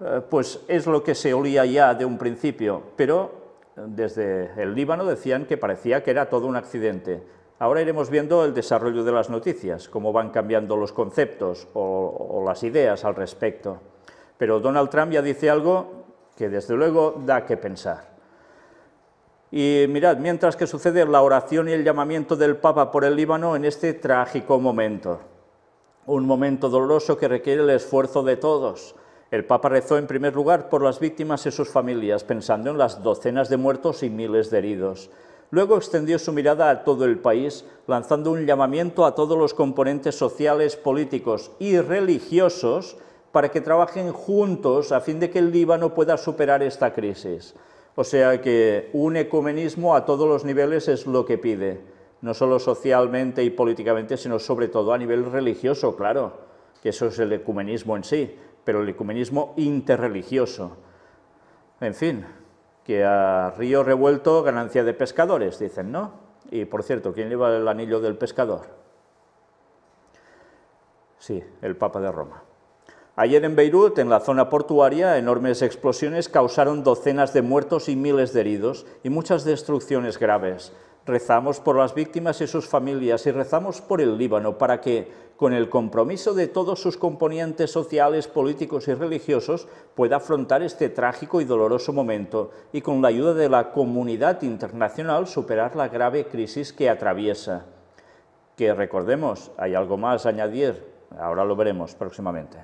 eh, pues es lo que se olía ya de un principio, pero desde el Líbano decían que parecía que era todo un accidente. Ahora iremos viendo el desarrollo de las noticias, cómo van cambiando los conceptos o, las ideas al respecto. Pero Donald Trump ya dice algo que desde luego da que pensar. Y mirad, mientras que sucede la oración y el llamamiento del Papa por el Líbano en este trágico momento, un momento doloroso que requiere el esfuerzo de todos, el Papa rezó en primer lugar por las víctimas y sus familias, pensando en las docenas de muertos y miles de heridos. Luego extendió su mirada a todo el país, lanzando un llamamiento a todos los componentes sociales, políticos y religiosos para que trabajen juntos a fin de que el Líbano pueda superar esta crisis. O sea que un ecumenismo a todos los niveles es lo que pide, no solo socialmente y políticamente, sino sobre todo a nivel religioso, claro, que eso es el ecumenismo en sí pero el ecumenismo interreligioso. En fin, que a río revuelto ganancia de pescadores, dicen, ¿no? Y por cierto, ¿quién lleva el anillo del pescador? Sí, el Papa de Roma. Ayer en Beirut, en la zona portuaria, enormes explosiones causaron docenas de muertos y miles de heridos y muchas destrucciones graves. Rezamos por las víctimas y sus familias y rezamos por el Líbano para que, con el compromiso de todos sus componentes sociales, políticos y religiosos, pueda afrontar este trágico y doloroso momento y, con la ayuda de la comunidad internacional, superar la grave crisis que atraviesa. Que recordemos, hay algo más a añadir, ahora lo veremos próximamente.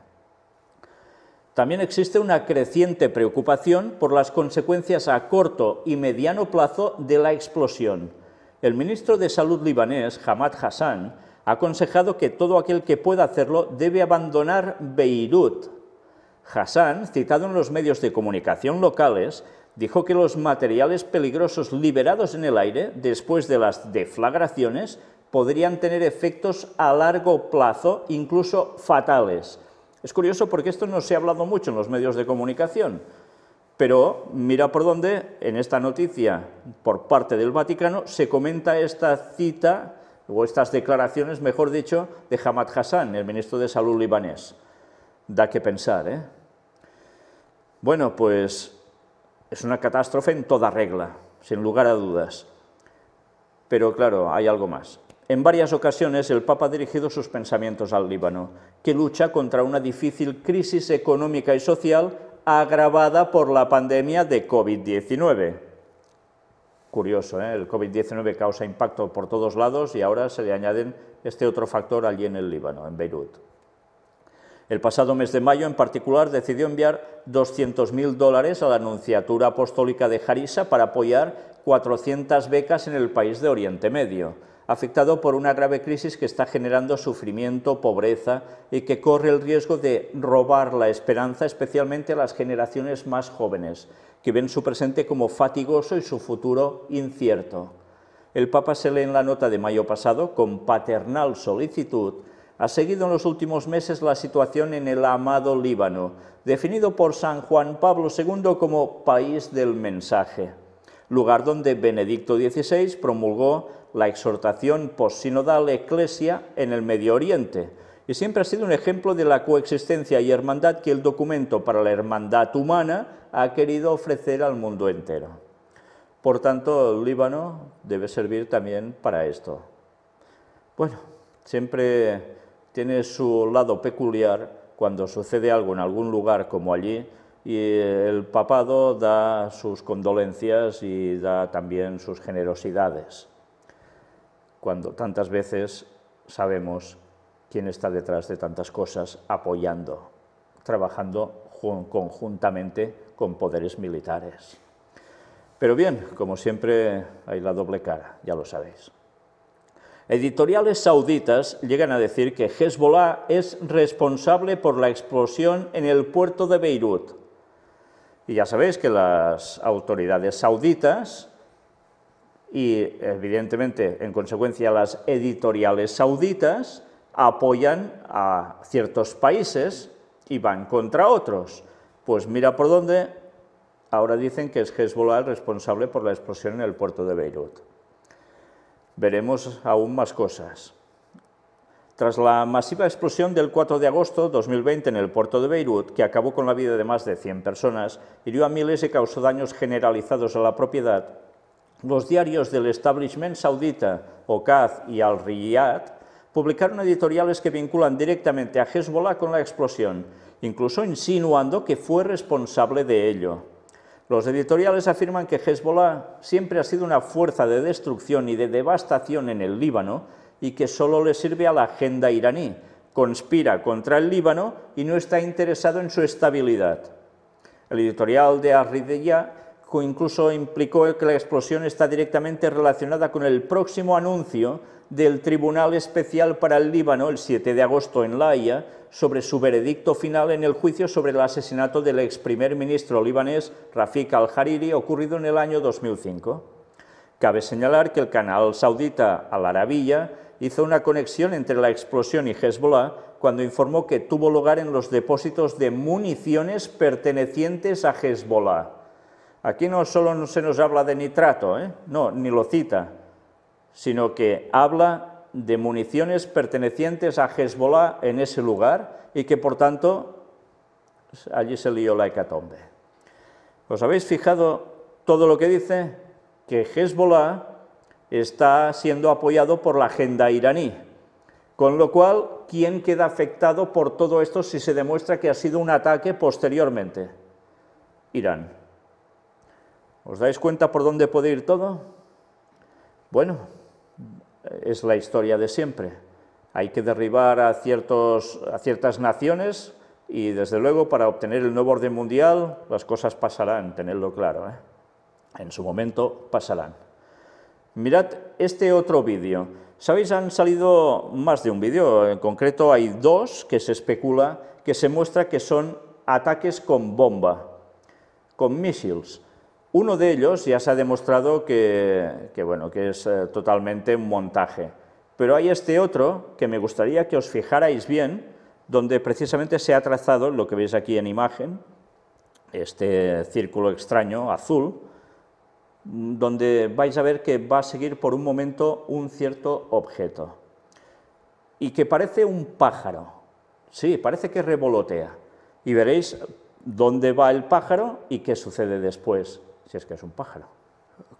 También existe una creciente preocupación por las consecuencias a corto y mediano plazo de la explosión el ministro de Salud libanés, Hamad Hassan, ha aconsejado que todo aquel que pueda hacerlo debe abandonar Beirut. Hassan, citado en los medios de comunicación locales, dijo que los materiales peligrosos liberados en el aire después de las deflagraciones podrían tener efectos a largo plazo, incluso fatales. Es curioso porque esto no se ha hablado mucho en los medios de comunicación. Pero mira por dónde en esta noticia por parte del Vaticano se comenta esta cita o estas declaraciones, mejor dicho, de Hamad Hassan, el ministro de Salud libanés. Da que pensar, ¿eh? Bueno, pues es una catástrofe en toda regla, sin lugar a dudas. Pero claro, hay algo más. En varias ocasiones el Papa ha dirigido sus pensamientos al Líbano, que lucha contra una difícil crisis económica y social agravada por la pandemia de COVID-19. Curioso, ¿eh? el COVID-19 causa impacto por todos lados y ahora se le añaden este otro factor allí en el Líbano, en Beirut. El pasado mes de mayo, en particular, decidió enviar 200.000 dólares a la Nunciatura Apostólica de Jarisa para apoyar 400 becas en el país de Oriente Medio afectado por una grave crisis que está generando sufrimiento, pobreza y que corre el riesgo de robar la esperanza, especialmente a las generaciones más jóvenes, que ven su presente como fatigoso y su futuro incierto. El Papa se lee en la nota de mayo pasado, con paternal solicitud, ha seguido en los últimos meses la situación en el amado Líbano, definido por San Juan Pablo II como país del mensaje lugar donde Benedicto XVI promulgó la exhortación postsinodal eclesia en el Medio Oriente, y siempre ha sido un ejemplo de la coexistencia y hermandad que el documento para la hermandad humana ha querido ofrecer al mundo entero. Por tanto, el Líbano debe servir también para esto. Bueno, siempre tiene su lado peculiar cuando sucede algo en algún lugar como allí, y el papado da sus condolencias y da también sus generosidades, cuando tantas veces sabemos quién está detrás de tantas cosas apoyando, trabajando conjuntamente con poderes militares. Pero bien, como siempre hay la doble cara, ya lo sabéis. Editoriales sauditas llegan a decir que Hezbollah es responsable por la explosión en el puerto de Beirut, y ya sabéis que las autoridades sauditas y evidentemente en consecuencia las editoriales sauditas apoyan a ciertos países y van contra otros. Pues mira por dónde ahora dicen que es Hezbollah el responsable por la explosión en el puerto de Beirut. Veremos aún más cosas. Tras la masiva explosión del 4 de agosto de 2020 en el puerto de Beirut, que acabó con la vida de más de 100 personas, hirió a miles y causó daños generalizados a la propiedad, los diarios del establishment saudita, OCaD y al riyad publicaron editoriales que vinculan directamente a Hezbollah con la explosión, incluso insinuando que fue responsable de ello. Los editoriales afirman que Hezbollah siempre ha sido una fuerza de destrucción y de devastación en el Líbano y que solo le sirve a la agenda iraní, conspira contra el Líbano y no está interesado en su estabilidad. El editorial de Arrideya incluso implicó que la explosión está directamente relacionada con el próximo anuncio del Tribunal Especial para el Líbano el 7 de agosto en La sobre su veredicto final en el juicio sobre el asesinato del ex primer ministro libanés Rafik al-Hariri ocurrido en el año 2005. Cabe señalar que el canal saudita Al Arabiya hizo una conexión entre la explosión y Hezbollah cuando informó que tuvo lugar en los depósitos de municiones pertenecientes a Hezbollah. Aquí no solo se nos habla de nitrato, ¿eh? no, ni lo cita, sino que habla de municiones pertenecientes a Hezbollah en ese lugar y que por tanto allí se lió la hecatombe. ¿Os habéis fijado todo lo que dice? Que Hezbollah está siendo apoyado por la agenda iraní. Con lo cual, ¿quién queda afectado por todo esto si se demuestra que ha sido un ataque posteriormente? Irán. ¿Os dais cuenta por dónde puede ir todo? Bueno, es la historia de siempre. Hay que derribar a, ciertos, a ciertas naciones y, desde luego, para obtener el nuevo orden mundial, las cosas pasarán, tenedlo claro. ¿eh? En su momento pasarán. Mirad este otro vídeo. Sabéis, han salido más de un vídeo, en concreto hay dos que se especula, que se muestra que son ataques con bomba, con misiles. Uno de ellos ya se ha demostrado que, bueno, que es eh, totalmente un montaje. Pero hay este otro que me gustaría que os fijarais bien, donde precisamente se ha trazado lo que veis aquí en imagen, este círculo extraño azul, donde vais a ver que va a seguir por un momento un cierto objeto y que parece un pájaro. Sí, parece que revolotea. Y veréis dónde va el pájaro y qué sucede después, si es que es un pájaro.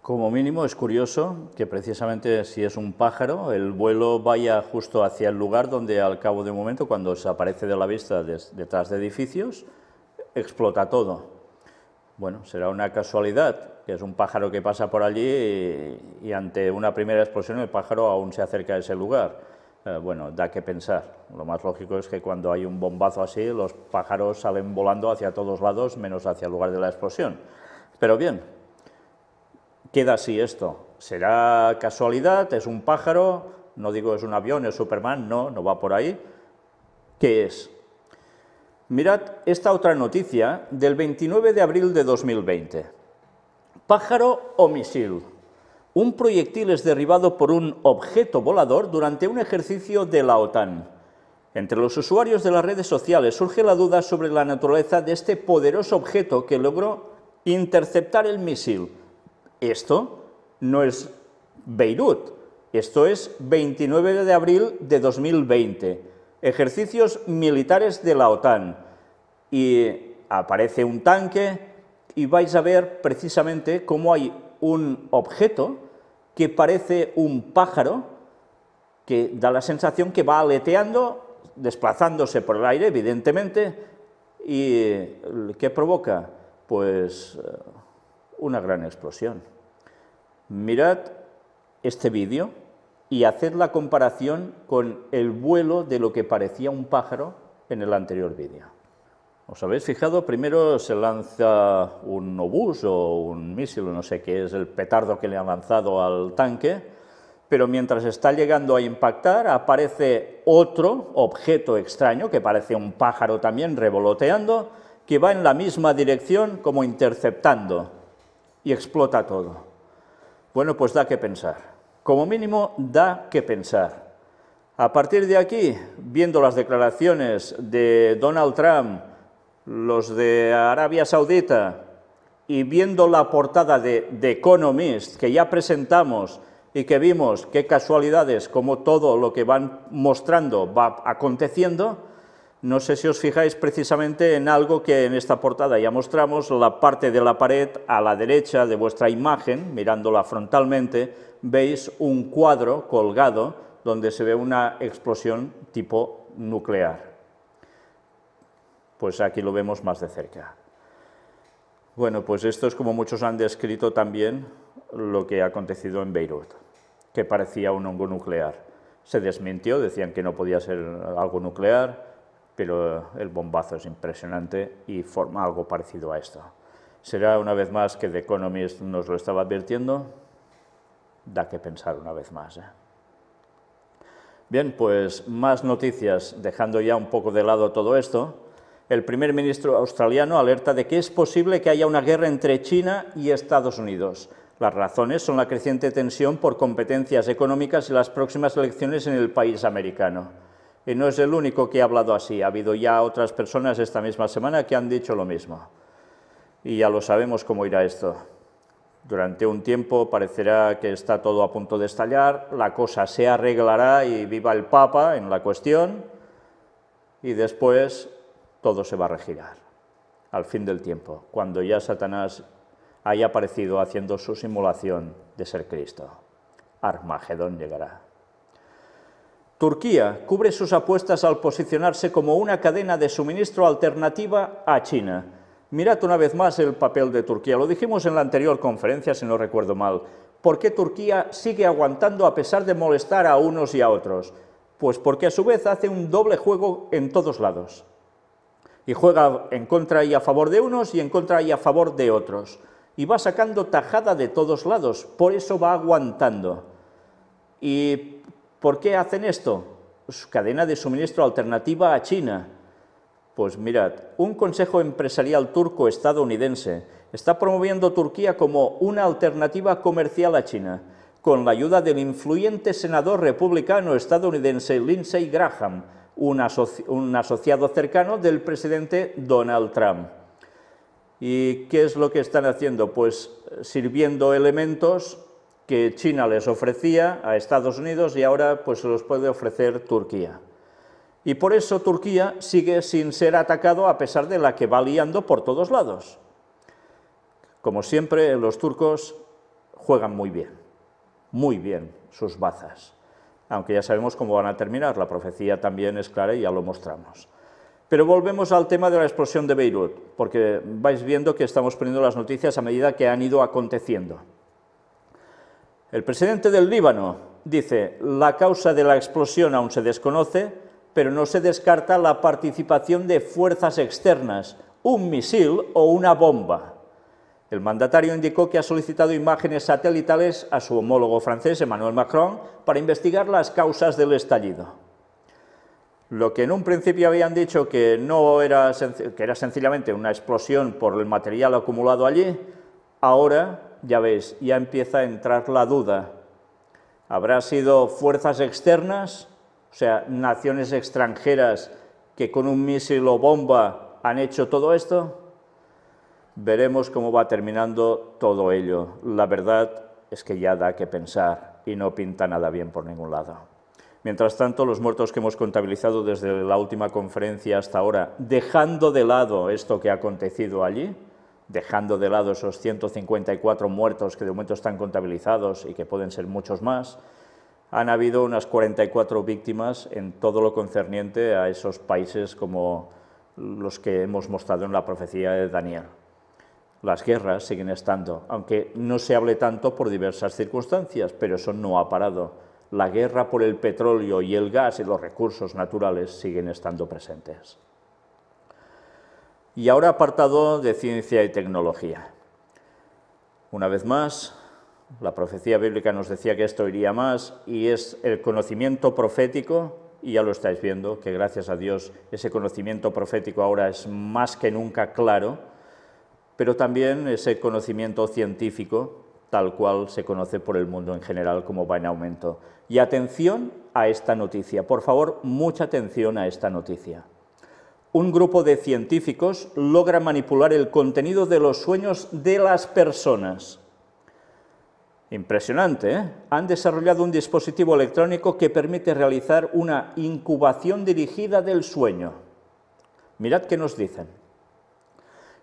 Como mínimo es curioso que precisamente si es un pájaro, el vuelo vaya justo hacia el lugar donde al cabo de un momento, cuando se aparece de la vista detrás de edificios, explota todo. Bueno, será una casualidad, que es un pájaro que pasa por allí y, ante una primera explosión el pájaro aún se acerca a ese lugar. Eh, bueno, da que pensar. Lo más lógico es que cuando hay un bombazo así, los pájaros salen volando hacia todos lados, menos hacia el lugar de la explosión. Pero bien, queda así esto. ¿Será casualidad? ¿Es un pájaro? No digo es un avión, es Superman, no, no va por ahí. ¿Qué es? Mirad esta otra noticia del 29 de abril de 2020. Pájaro o misil. Un proyectil es derribado por un objeto volador durante un ejercicio de la OTAN. Entre los usuarios de las redes sociales surge la duda sobre la naturaleza de este poderoso objeto que logró interceptar el misil. Esto no es Beirut, esto es 29 de abril de 2020. Ejercicios militares de la OTAN. Y aparece un tanque, y vais a ver precisamente cómo hay un objeto que parece un pájaro, que da la sensación que va aleteando, desplazándose por el aire, evidentemente, y eh, que provoca? Pues eh, una gran explosión. Mirad este vídeo y haced la comparación con el vuelo de lo que parecía un pájaro en el anterior vídeo. ¿Os habéis fijado? Primero se lanza un obús o un misil, no sé qué es, el petardo que le ha lanzado al tanque, pero mientras está llegando a impactar aparece otro objeto extraño, que parece un pájaro también revoloteando, que va en la misma dirección como interceptando y explota todo. Bueno, pues da que pensar. Como mínimo da que pensar. A partir de aquí, viendo las declaraciones de Donald Trump, los de Arabia Saudita y viendo la portada de The Economist que ya presentamos y que vimos qué casualidades como todo lo que van mostrando va aconteciendo, no sé si os fijáis precisamente en algo que en esta portada ya mostramos, la parte de la pared a la derecha de vuestra imagen, mirándola frontalmente, veis un cuadro colgado donde se ve una explosión tipo nuclear pues aquí lo vemos más de cerca. Bueno, pues esto es como muchos han descrito también lo que ha acontecido en Beirut, que parecía un hongo nuclear. Se desmintió, decían que no podía ser algo nuclear, pero el bombazo es impresionante y forma algo parecido a esto. ¿Será una vez más que The Economist nos lo estaba advirtiendo? Da que pensar una vez más. ¿eh? Bien, pues más noticias, dejando ya un poco de lado todo esto el primer ministro australiano alerta de que es posible que haya una guerra entre China y Estados Unidos. Las razones son la creciente tensión por competencias económicas y las próximas elecciones en el país americano. Y no es el único que ha hablado así, ha habido ya otras personas esta misma semana que han dicho lo mismo. Y ya lo sabemos cómo irá esto. Durante un tiempo parecerá que está todo a punto de estallar, la cosa se arreglará y viva el Papa en la cuestión, y después todo se va a regirar al fin del tiempo, cuando ya Satanás haya aparecido haciendo su simulación de ser Cristo. Armagedón llegará. Turquía cubre sus apuestas al posicionarse como una cadena de suministro alternativa a China. Mirad una vez más el papel de Turquía. Lo dijimos en la anterior conferencia, si no recuerdo mal. ¿Por qué Turquía sigue aguantando a pesar de molestar a unos y a otros? Pues porque a su vez hace un doble juego en todos lados y juega en contra y a favor de unos y en contra y a favor de otros. Y va sacando tajada de todos lados, por eso va aguantando. ¿Y por qué hacen esto? Pues cadena de suministro alternativa a China. Pues mirad, un consejo empresarial turco-estadounidense está promoviendo Turquía como una alternativa comercial a China, con la ayuda del influyente senador republicano estadounidense Lindsey Graham, un, asociado cercano del presidente Donald Trump. ¿Y qué es lo que están haciendo? Pues eh, sirviendo elementos que China les ofrecía a Estados Unidos y ahora pues se los puede ofrecer Turquía. Y por eso Turquía sigue sin ser atacado a pesar de la que va liando por todos lados. Como siempre, los turcos juegan muy bien, muy bien sus bazas aunque ya sabemos cómo van a terminar, la profecía también es clara y ya lo mostramos. Pero volvemos al tema de la explosión de Beirut, porque vais viendo que estamos poniendo las noticias a medida que han ido aconteciendo. El presidente del Líbano dice, la causa de la explosión aún se desconoce, pero no se descarta la participación de fuerzas externas, un misil o una bomba. El mandatario indicó que ha solicitado imágenes satelitales a su homólogo francés, Emmanuel Macron, para investigar las causas del estallido. Lo que en un principio habían dicho que, no era, que era sencillamente una explosión por el material acumulado allí, ahora, ya ves ya empieza a entrar la duda. ¿Habrá sido fuerzas externas, o sea, naciones extranjeras que con un misil o bomba han hecho todo esto? Veremos cómo va terminando todo ello. La verdad es que ya da que pensar y no pinta nada bien por ningún lado. Mientras tanto, los muertos que hemos contabilizado desde la última conferencia hasta ahora, dejando de lado esto que ha acontecido allí, dejando de lado esos 154 muertos que de momento están contabilizados y que pueden ser muchos más, han habido unas 44 víctimas en todo lo concerniente a esos países como los que hemos mostrado en la profecía de Daniel. Las guerras siguen estando, aunque no se hable tanto por diversas circunstancias, pero eso no ha parado. La guerra por el petróleo y el gas y los recursos naturales siguen estando presentes. Y ahora apartado de ciencia y tecnología. Una vez más, la profecía bíblica nos decía que esto iría más y es el conocimiento profético, y ya lo estáis viendo, que gracias a Dios ese conocimiento profético ahora es más que nunca claro pero también ese conocimiento científico tal cual se conoce por el mundo en general como va en aumento. Y atención a esta noticia, por favor, mucha atención a esta noticia. Un grupo de científicos logra manipular el contenido de los sueños de las personas. Impresionante, ¿eh? Han desarrollado un dispositivo electrónico que permite realizar una incubación dirigida del sueño. Mirad qué nos dicen.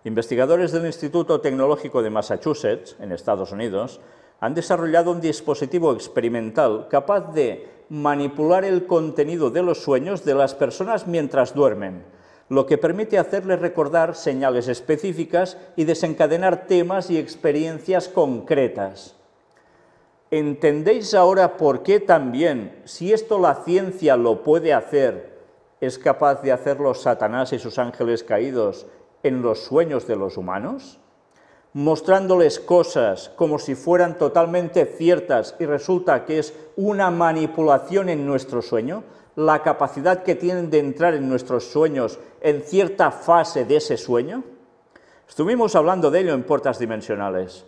Investigadores del Instituto Tecnológico de Massachusetts, en Estados Unidos, han desarrollado un dispositivo experimental capaz de manipular el contenido de los sueños de las personas mientras duermen, lo que permite hacerles recordar señales específicas y desencadenar temas y experiencias concretas. ¿Entendéis ahora por qué también, si esto la ciencia lo puede hacer, es capaz de hacerlo Satanás y sus ángeles caídos en los sueños de los humanos, mostrándoles cosas como si fueran totalmente ciertas y resulta que es una manipulación en nuestro sueño, la capacidad que tienen de entrar en nuestros sueños en cierta fase de ese sueño? Estuvimos hablando de ello en puertas dimensionales.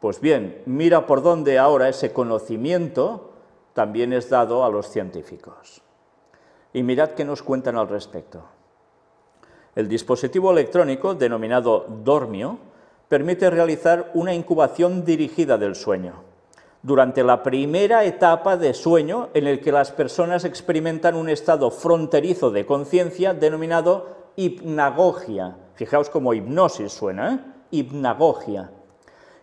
Pues bien, mira por dónde ahora ese conocimiento también es dado a los científicos. Y mirad qué nos cuentan al respecto. El dispositivo electrónico, denominado dormio, permite realizar una incubación dirigida del sueño. Durante la primera etapa de sueño en el que las personas experimentan un estado fronterizo de conciencia denominado hipnagogia. Fijaos cómo hipnosis suena, ¿eh? hipnagogia.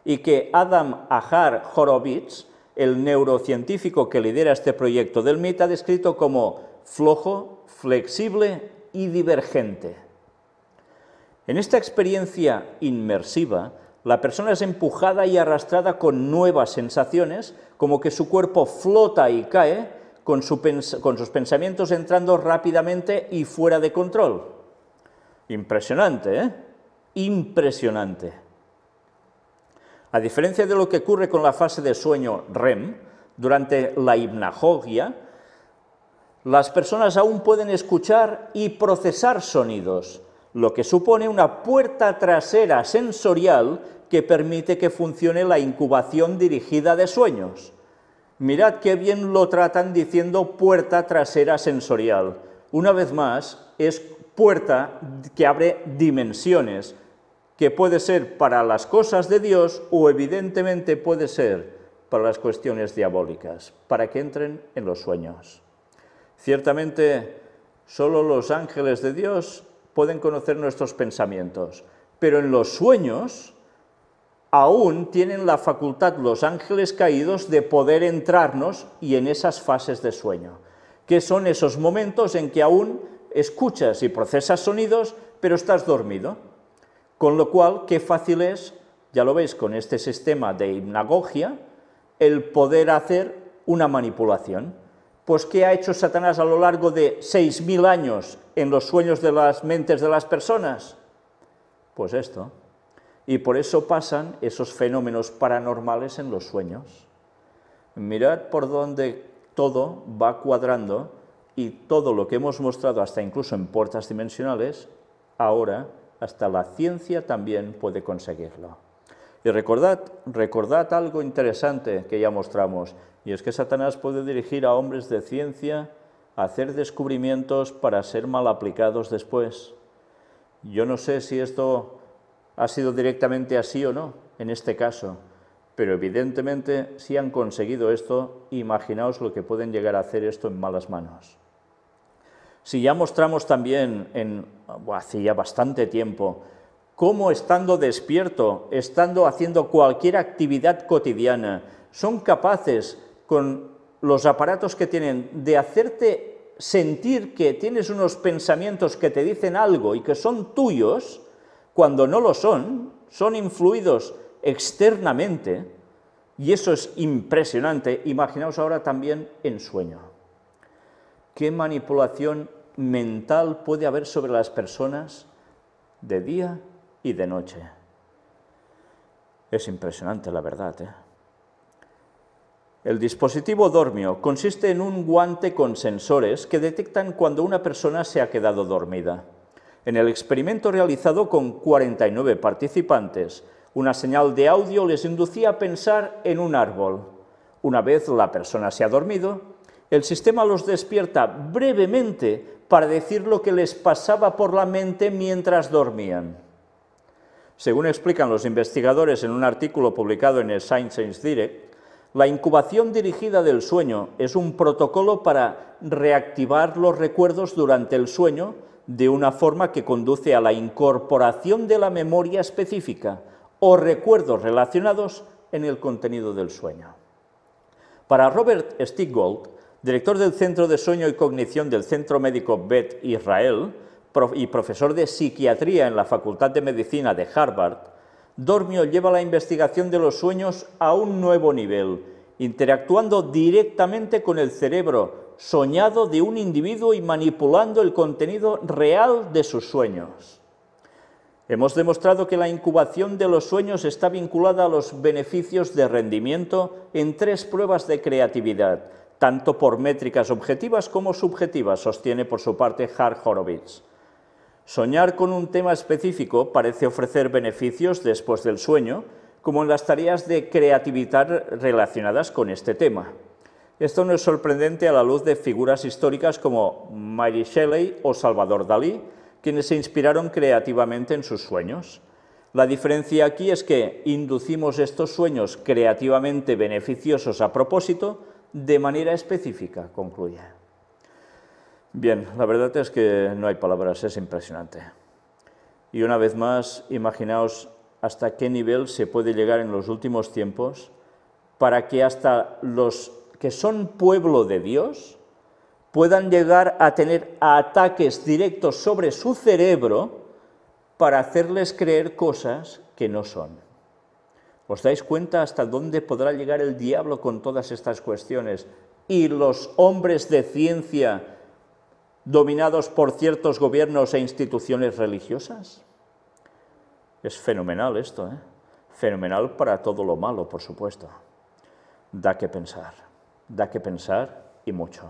Y que Adam Ahar Horowitz, el neurocientífico que lidera este proyecto del MIT, ha descrito como flojo, flexible y divergente. En esta experiencia inmersiva, la persona es empujada y arrastrada con nuevas sensaciones, como que su cuerpo flota y cae, con, sus pensamientos entrando rápidamente y fuera de control. Impresionante, ¿eh? Impresionante. A diferencia de lo que ocurre con la fase de sueño REM, durante la hipnagogia, las personas aún pueden escuchar y procesar sonidos, lo que supone una puerta trasera sensorial que permite que funcione la incubación dirigida de sueños. Mirad qué bien lo tratan diciendo puerta trasera sensorial. Una vez más, es puerta que abre dimensiones, que puede ser para las cosas de Dios o evidentemente puede ser para las cuestiones diabólicas, para que entren en los sueños. Ciertamente, solo los ángeles de Dios pueden conocer nuestros pensamientos, pero en los sueños aún tienen la facultad los ángeles caídos de poder entrarnos y en esas fases de sueño, que son esos momentos en que aún escuchas y procesas sonidos, pero estás dormido. Con lo cual, qué fácil es, ya lo veis con este sistema de hipnagogia, el poder hacer una manipulación pues ¿qué ha hecho Satanás a lo largo de 6.000 años en los sueños de las mentes de las personas? Pues esto. Y por eso pasan esos fenómenos paranormales en los sueños. Mirad por dónde todo va cuadrando y todo lo que hemos mostrado, hasta incluso en puertas dimensionales, ahora hasta la ciencia también puede conseguirlo. Y recordad, recordad algo interesante que ya mostramos, y es que Satanás puede dirigir a hombres de ciencia a hacer descubrimientos para ser mal aplicados después. Yo no sé si esto ha sido directamente así o no en este caso, pero evidentemente si han conseguido esto, imaginaos lo que pueden llegar a hacer esto en malas manos. Si ya mostramos también, en, hace ya bastante tiempo, cómo estando despierto, estando haciendo cualquier actividad cotidiana, son capaces con los aparatos que tienen de hacerte sentir que tienes unos pensamientos que te dicen algo y que son tuyos, cuando no lo son, son influidos externamente, y eso es impresionante. Imaginaos ahora también en sueño. ¿Qué manipulación mental puede haber sobre las personas de día y de noche. Es impresionante la verdad. ¿eh? El dispositivo dormio consiste en un guante con sensores que detectan cuando una persona se ha quedado dormida. En el experimento realizado con 49 participantes, una señal de audio les inducía a pensar en un árbol. Una vez la persona se ha dormido, el sistema los despierta brevemente para decir lo que les pasaba por la mente mientras dormían. Según explican los investigadores en un artículo publicado en el Science Direct, la incubación dirigida del sueño es un protocolo para reactivar los recuerdos durante el sueño de una forma que conduce a la incorporación de la memoria específica o recuerdos relacionados en el contenido del sueño. Para Robert Stickgold, director del Centro de Sueño y Cognición del Centro Médico Beth Israel, y profesor de psiquiatría en la Facultad de Medicina de Harvard, Dormio lleva la investigación de los sueños a un nuevo nivel, interactuando directamente con el cerebro soñado de un individuo y manipulando el contenido real de sus sueños. Hemos demostrado que la incubación de los sueños está vinculada a los beneficios de rendimiento en tres pruebas de creatividad, tanto por métricas objetivas como subjetivas, sostiene por su parte Hart Horowitz. Soñar con un tema específico parece ofrecer beneficios después del sueño, como en las tareas de creatividad relacionadas con este tema. Esto no es sorprendente a la luz de figuras históricas como Mary Shelley o Salvador Dalí, quienes se inspiraron creativamente en sus sueños. La diferencia aquí es que inducimos estos sueños creativamente beneficiosos a propósito de manera específica, concluye. Bien, la verdad es que no hay palabras, es impresionante. Y una vez más, imaginaos hasta qué nivel se puede llegar en los últimos tiempos para que hasta los que son pueblo de Dios puedan llegar a tener ataques directos sobre su cerebro para hacerles creer cosas que no son. ¿Os dais cuenta hasta dónde podrá llegar el diablo con todas estas cuestiones? Y los hombres de ciencia dominados por ciertos gobiernos e instituciones religiosas? Es fenomenal esto, ¿eh? Fenomenal para todo lo malo, por supuesto. Da que pensar, da que pensar y mucho.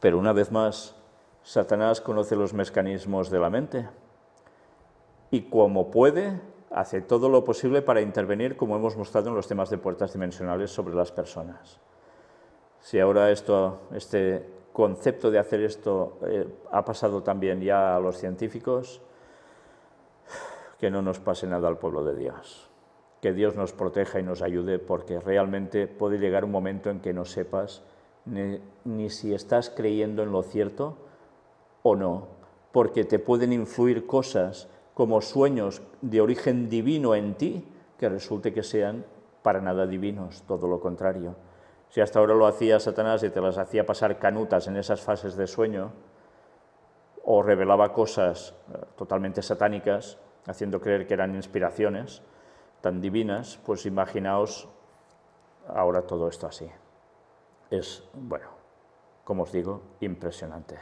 Pero una vez más, Satanás conoce los mecanismos de la mente y como puede, hace todo lo posible para intervenir, como hemos mostrado en los temas de puertas dimensionales sobre las personas. Si ahora esto, este concepto de hacer esto eh, ha pasado también ya a los científicos, que no nos pase nada al pueblo de Dios. Que Dios nos proteja y nos ayude porque realmente puede llegar un momento en que no sepas ni si estás creyendo en lo cierto o no, porque te pueden influir cosas como sueños de origen divino en ti que resulte que sean para nada divinos, todo lo contrario. Si hasta ahora lo hacía Satanás y te las hacía pasar canutas en esas fases de sueño, o revelaba cosas eh, totalmente satánicas, haciendo creer que eran inspiraciones tan divinas, pues imaginaos ahora todo esto así. Es, bueno, como os digo, impresionante.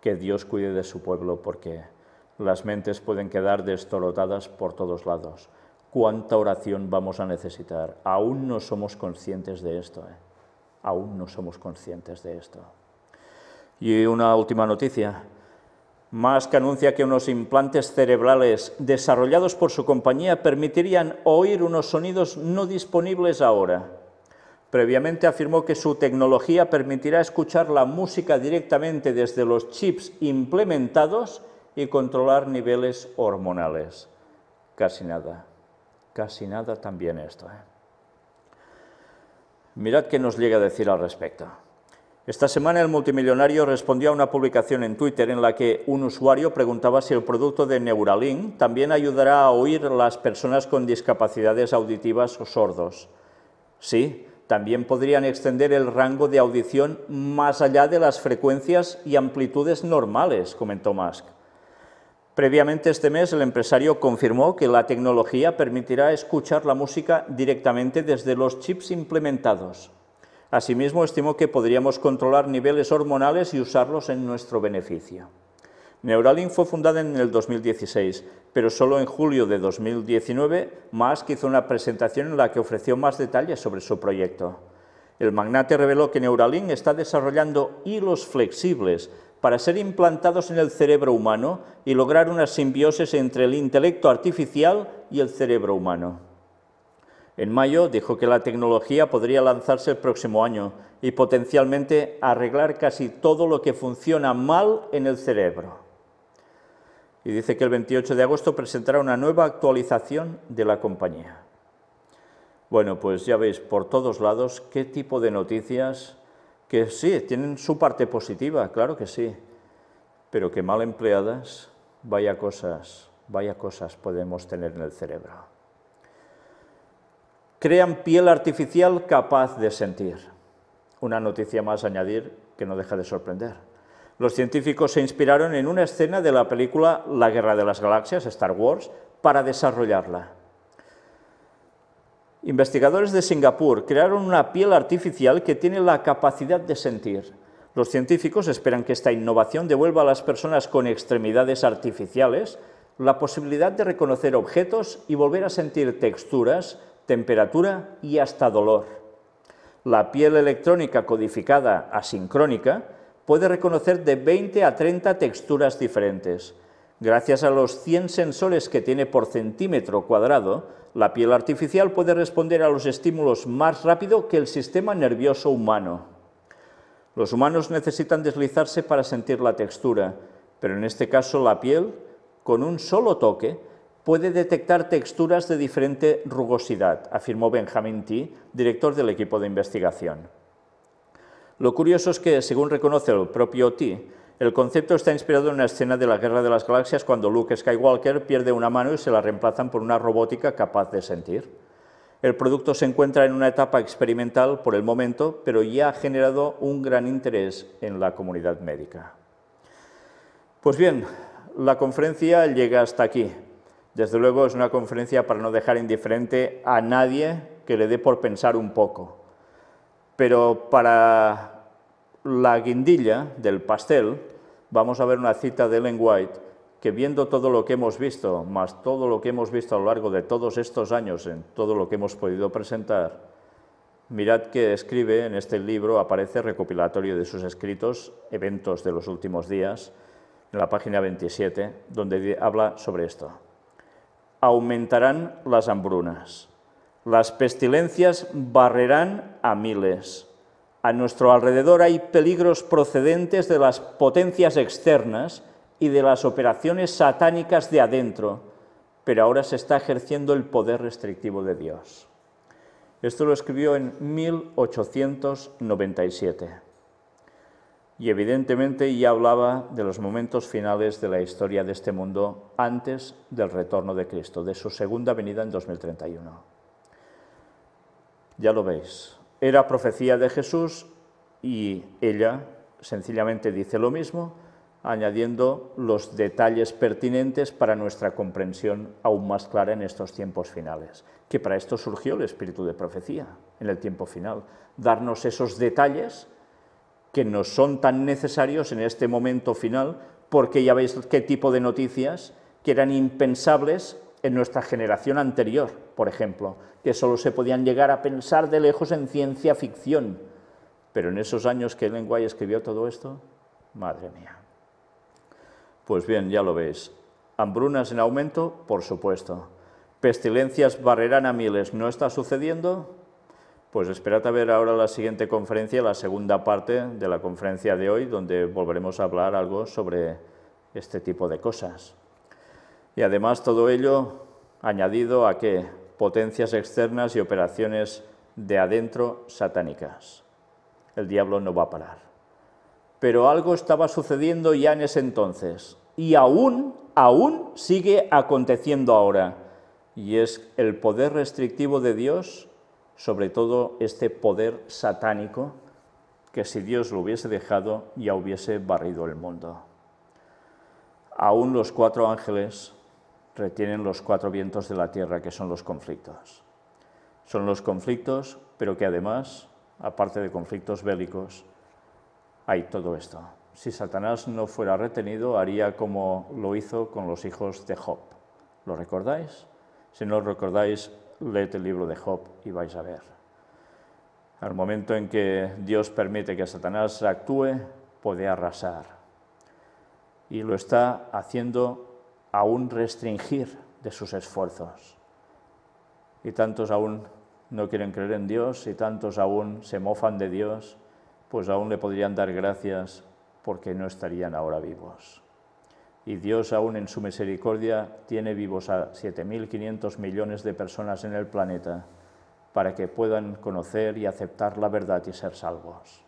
Que Dios cuide de su pueblo porque las mentes pueden quedar destolotadas por todos lados. ¿Cuánta oración vamos a necesitar? Aún no somos conscientes de esto. ¿eh? aún no somos conscientes de esto. Y una última noticia. Musk anuncia que unos implantes cerebrales desarrollados por su compañía permitirían oír unos sonidos no disponibles ahora. Previamente afirmó que su tecnología permitirá escuchar la música directamente desde los chips implementados y controlar niveles hormonales. Casi nada. Casi nada también esto. ¿eh? Mirad qué nos llega a decir al respecto. Esta semana el multimillonario respondió a una publicación en Twitter en la que un usuario preguntaba si el producto de Neuralink también ayudará a oír las personas con discapacidades auditivas o sordos. Sí, también podrían extender el rango de audición más allá de las frecuencias y amplitudes normales, comentó Musk. Previamente este mes el empresario confirmó que la tecnología permitirá escuchar la música directamente desde los chips implementados. Asimismo, estimó que podríamos controlar niveles hormonales y usarlos en nuestro beneficio. Neuralink fue fundada en el 2016, pero solo en julio de 2019 Musk hizo una presentación en la que ofreció más detalles sobre su proyecto. El magnate reveló que Neuralink está desarrollando hilos flexibles para ser implantados en el cerebro humano y lograr una simbiosis entre el intelecto artificial y el cerebro humano. En mayo dijo que la tecnología podría lanzarse el próximo año y potencialmente arreglar casi todo lo que funciona mal en el cerebro. Y dice que el 28 de agosto presentará una nueva actualización de la compañía. Bueno, pues ya veis por todos lados qué tipo de noticias que sí, tienen su parte positiva, claro que sí, pero que mal empleadas, vaya cosas, vaya cosas podemos tener en el cerebro. Crean piel artificial capaz de sentir. Una noticia más a añadir que no deja de sorprender. Los científicos se inspiraron en una escena de la película La Guerra de las Galaxias, Star Wars, para desarrollarla investigadores de Singapur crearon una piel artificial que tiene la capacidad de sentir. Los científicos esperan que esta innovación devuelva a las personas con extremidades artificiales la posibilidad de reconocer objetos y volver a sentir texturas, temperatura y hasta dolor. La piel electrónica codificada asincrónica puede reconocer de 20 a 30 texturas diferentes. Gracias a los 100 sensores que tiene por centímetro cuadrado, la piel artificial puede responder a los estímulos más rápido que el sistema nervioso humano. Los humanos necesitan deslizarse para sentir la textura, pero en este caso la piel, con un solo toque, puede detectar texturas de diferente rugosidad, afirmó Benjamin T., director del equipo de investigación. Lo curioso es que, según reconoce el propio T., el concepto está inspirado en una escena de la Guerra de las Galaxias cuando Luke Skywalker pierde una mano y se la reemplazan por una robótica capaz de sentir. El producto se encuentra en una etapa experimental por el momento, pero ya ha generado un gran interés en la comunidad médica. Pues bien, la conferencia llega hasta aquí. Desde luego es una conferencia para no dejar indiferente a nadie que le dé por pensar un poco. Pero para la guindilla del pastel, vamos a ver una cita de Ellen White, que viendo todo lo que hemos visto, más todo lo que hemos visto a lo largo de todos estos años, en todo lo que hemos podido presentar, mirad que escribe en este libro, aparece recopilatorio de sus escritos, eventos de los últimos días, en la página 27, donde habla sobre esto. Aumentarán las hambrunas, las pestilencias barrerán a miles, a nuestro alrededor hay peligros procedentes de las potencias externas y de las operaciones satánicas de adentro, pero ahora se está ejerciendo el poder restrictivo de Dios. Esto lo escribió en 1897. Y evidentemente ya hablaba de los momentos finales de la historia de este mundo antes del retorno de Cristo, de su segunda venida en 2031. Ya lo veis, era profecía de Jesús y ella sencillamente dice lo mismo, añadiendo los detalles pertinentes para nuestra comprensión aún más clara en estos tiempos finales, que para esto surgió el espíritu de profecía en el tiempo final, darnos esos detalles que nos son tan necesarios en este momento final, porque ya veis qué tipo de noticias que eran impensables en nuestra generación anterior, por ejemplo, que solo se podían llegar a pensar de lejos en ciencia ficción. Pero en esos años que el White escribió todo esto, madre mía. Pues bien, ya lo veis. Hambrunas en aumento, por supuesto. Pestilencias barrerán a miles, ¿no está sucediendo? Pues esperad a ver ahora la siguiente conferencia, la segunda parte de la conferencia de hoy, donde volveremos a hablar algo sobre este tipo de cosas. Y además todo ello añadido a que potencias externas y operaciones de adentro satánicas. El diablo no va a parar. Pero algo estaba sucediendo ya en ese entonces y aún, aún sigue aconteciendo ahora. Y es el poder restrictivo de Dios, sobre todo este poder satánico, que si Dios lo hubiese dejado ya hubiese barrido el mundo. Aún los cuatro ángeles retienen los cuatro vientos de la tierra, que son los conflictos. Son los conflictos, pero que además, aparte de conflictos bélicos, hay todo esto. Si Satanás no fuera retenido, haría como lo hizo con los hijos de Job. ¿Lo recordáis? Si no lo recordáis, leed el libro de Job y vais a ver. Al momento en que Dios permite que Satanás actúe, puede arrasar. Y lo está haciendo aún restringir de sus esfuerzos. Y tantos aún no quieren creer en Dios y tantos aún se mofan de Dios, pues aún le podrían dar gracias porque no estarían ahora vivos. Y Dios aún en su misericordia tiene vivos a 7.500 millones de personas en el planeta para que puedan conocer y aceptar la verdad y ser salvos.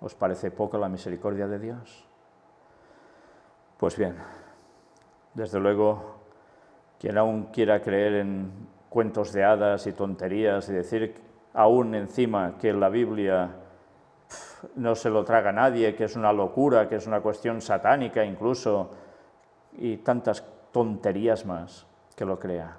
¿Os parece poco la misericordia de Dios? Pues bien, desde luego, quien aún quiera creer en cuentos de hadas y tonterías y decir aún encima que la Biblia no se lo traga a nadie, que es una locura, que es una cuestión satánica incluso, y tantas tonterías más, que lo crea.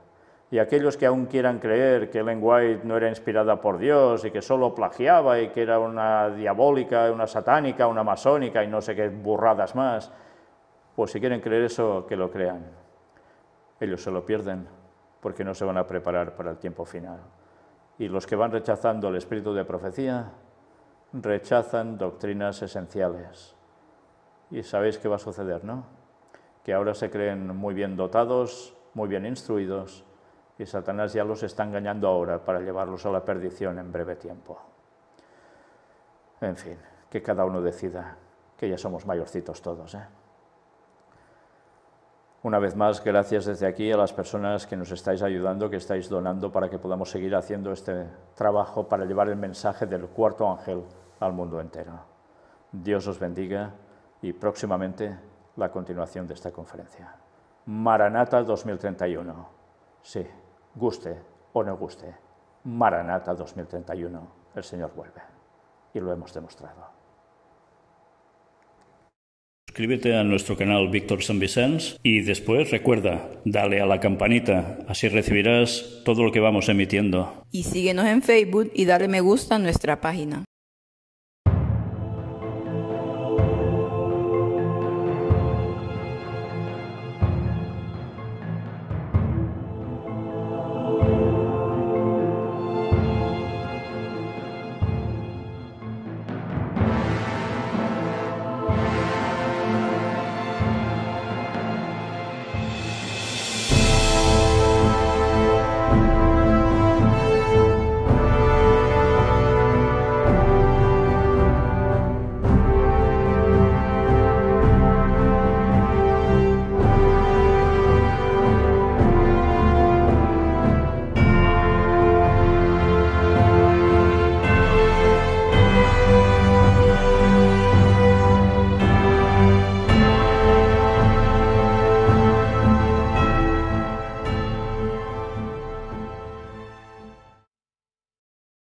Y aquellos que aún quieran creer que Ellen White no era inspirada por Dios y que solo plagiaba y que era una diabólica, una satánica, una masónica y no sé qué burradas más, pues si quieren creer eso, que lo crean. Ellos se lo pierden porque no se van a preparar para el tiempo final. Y los que van rechazando el espíritu de profecía, rechazan doctrinas esenciales. Y sabéis qué va a suceder, ¿no? Que ahora se creen muy bien dotados, muy bien instruidos, y Satanás ya los está engañando ahora para llevarlos a la perdición en breve tiempo. En fin, que cada uno decida, que ya somos mayorcitos todos, ¿eh? Una vez más, gracias desde aquí a las personas que nos estáis ayudando, que estáis donando para que podamos seguir haciendo este trabajo para llevar el mensaje del cuarto ángel al mundo entero. Dios os bendiga y próximamente la continuación de esta conferencia. Maranata 2031. Sí, guste o no guste, Maranata 2031, el Señor vuelve. Y lo hemos demostrado suscríbete a nuestro canal Víctor San Vicens y después recuerda, dale a la campanita, así recibirás todo lo que vamos emitiendo. Y síguenos en Facebook y dale me gusta a nuestra página.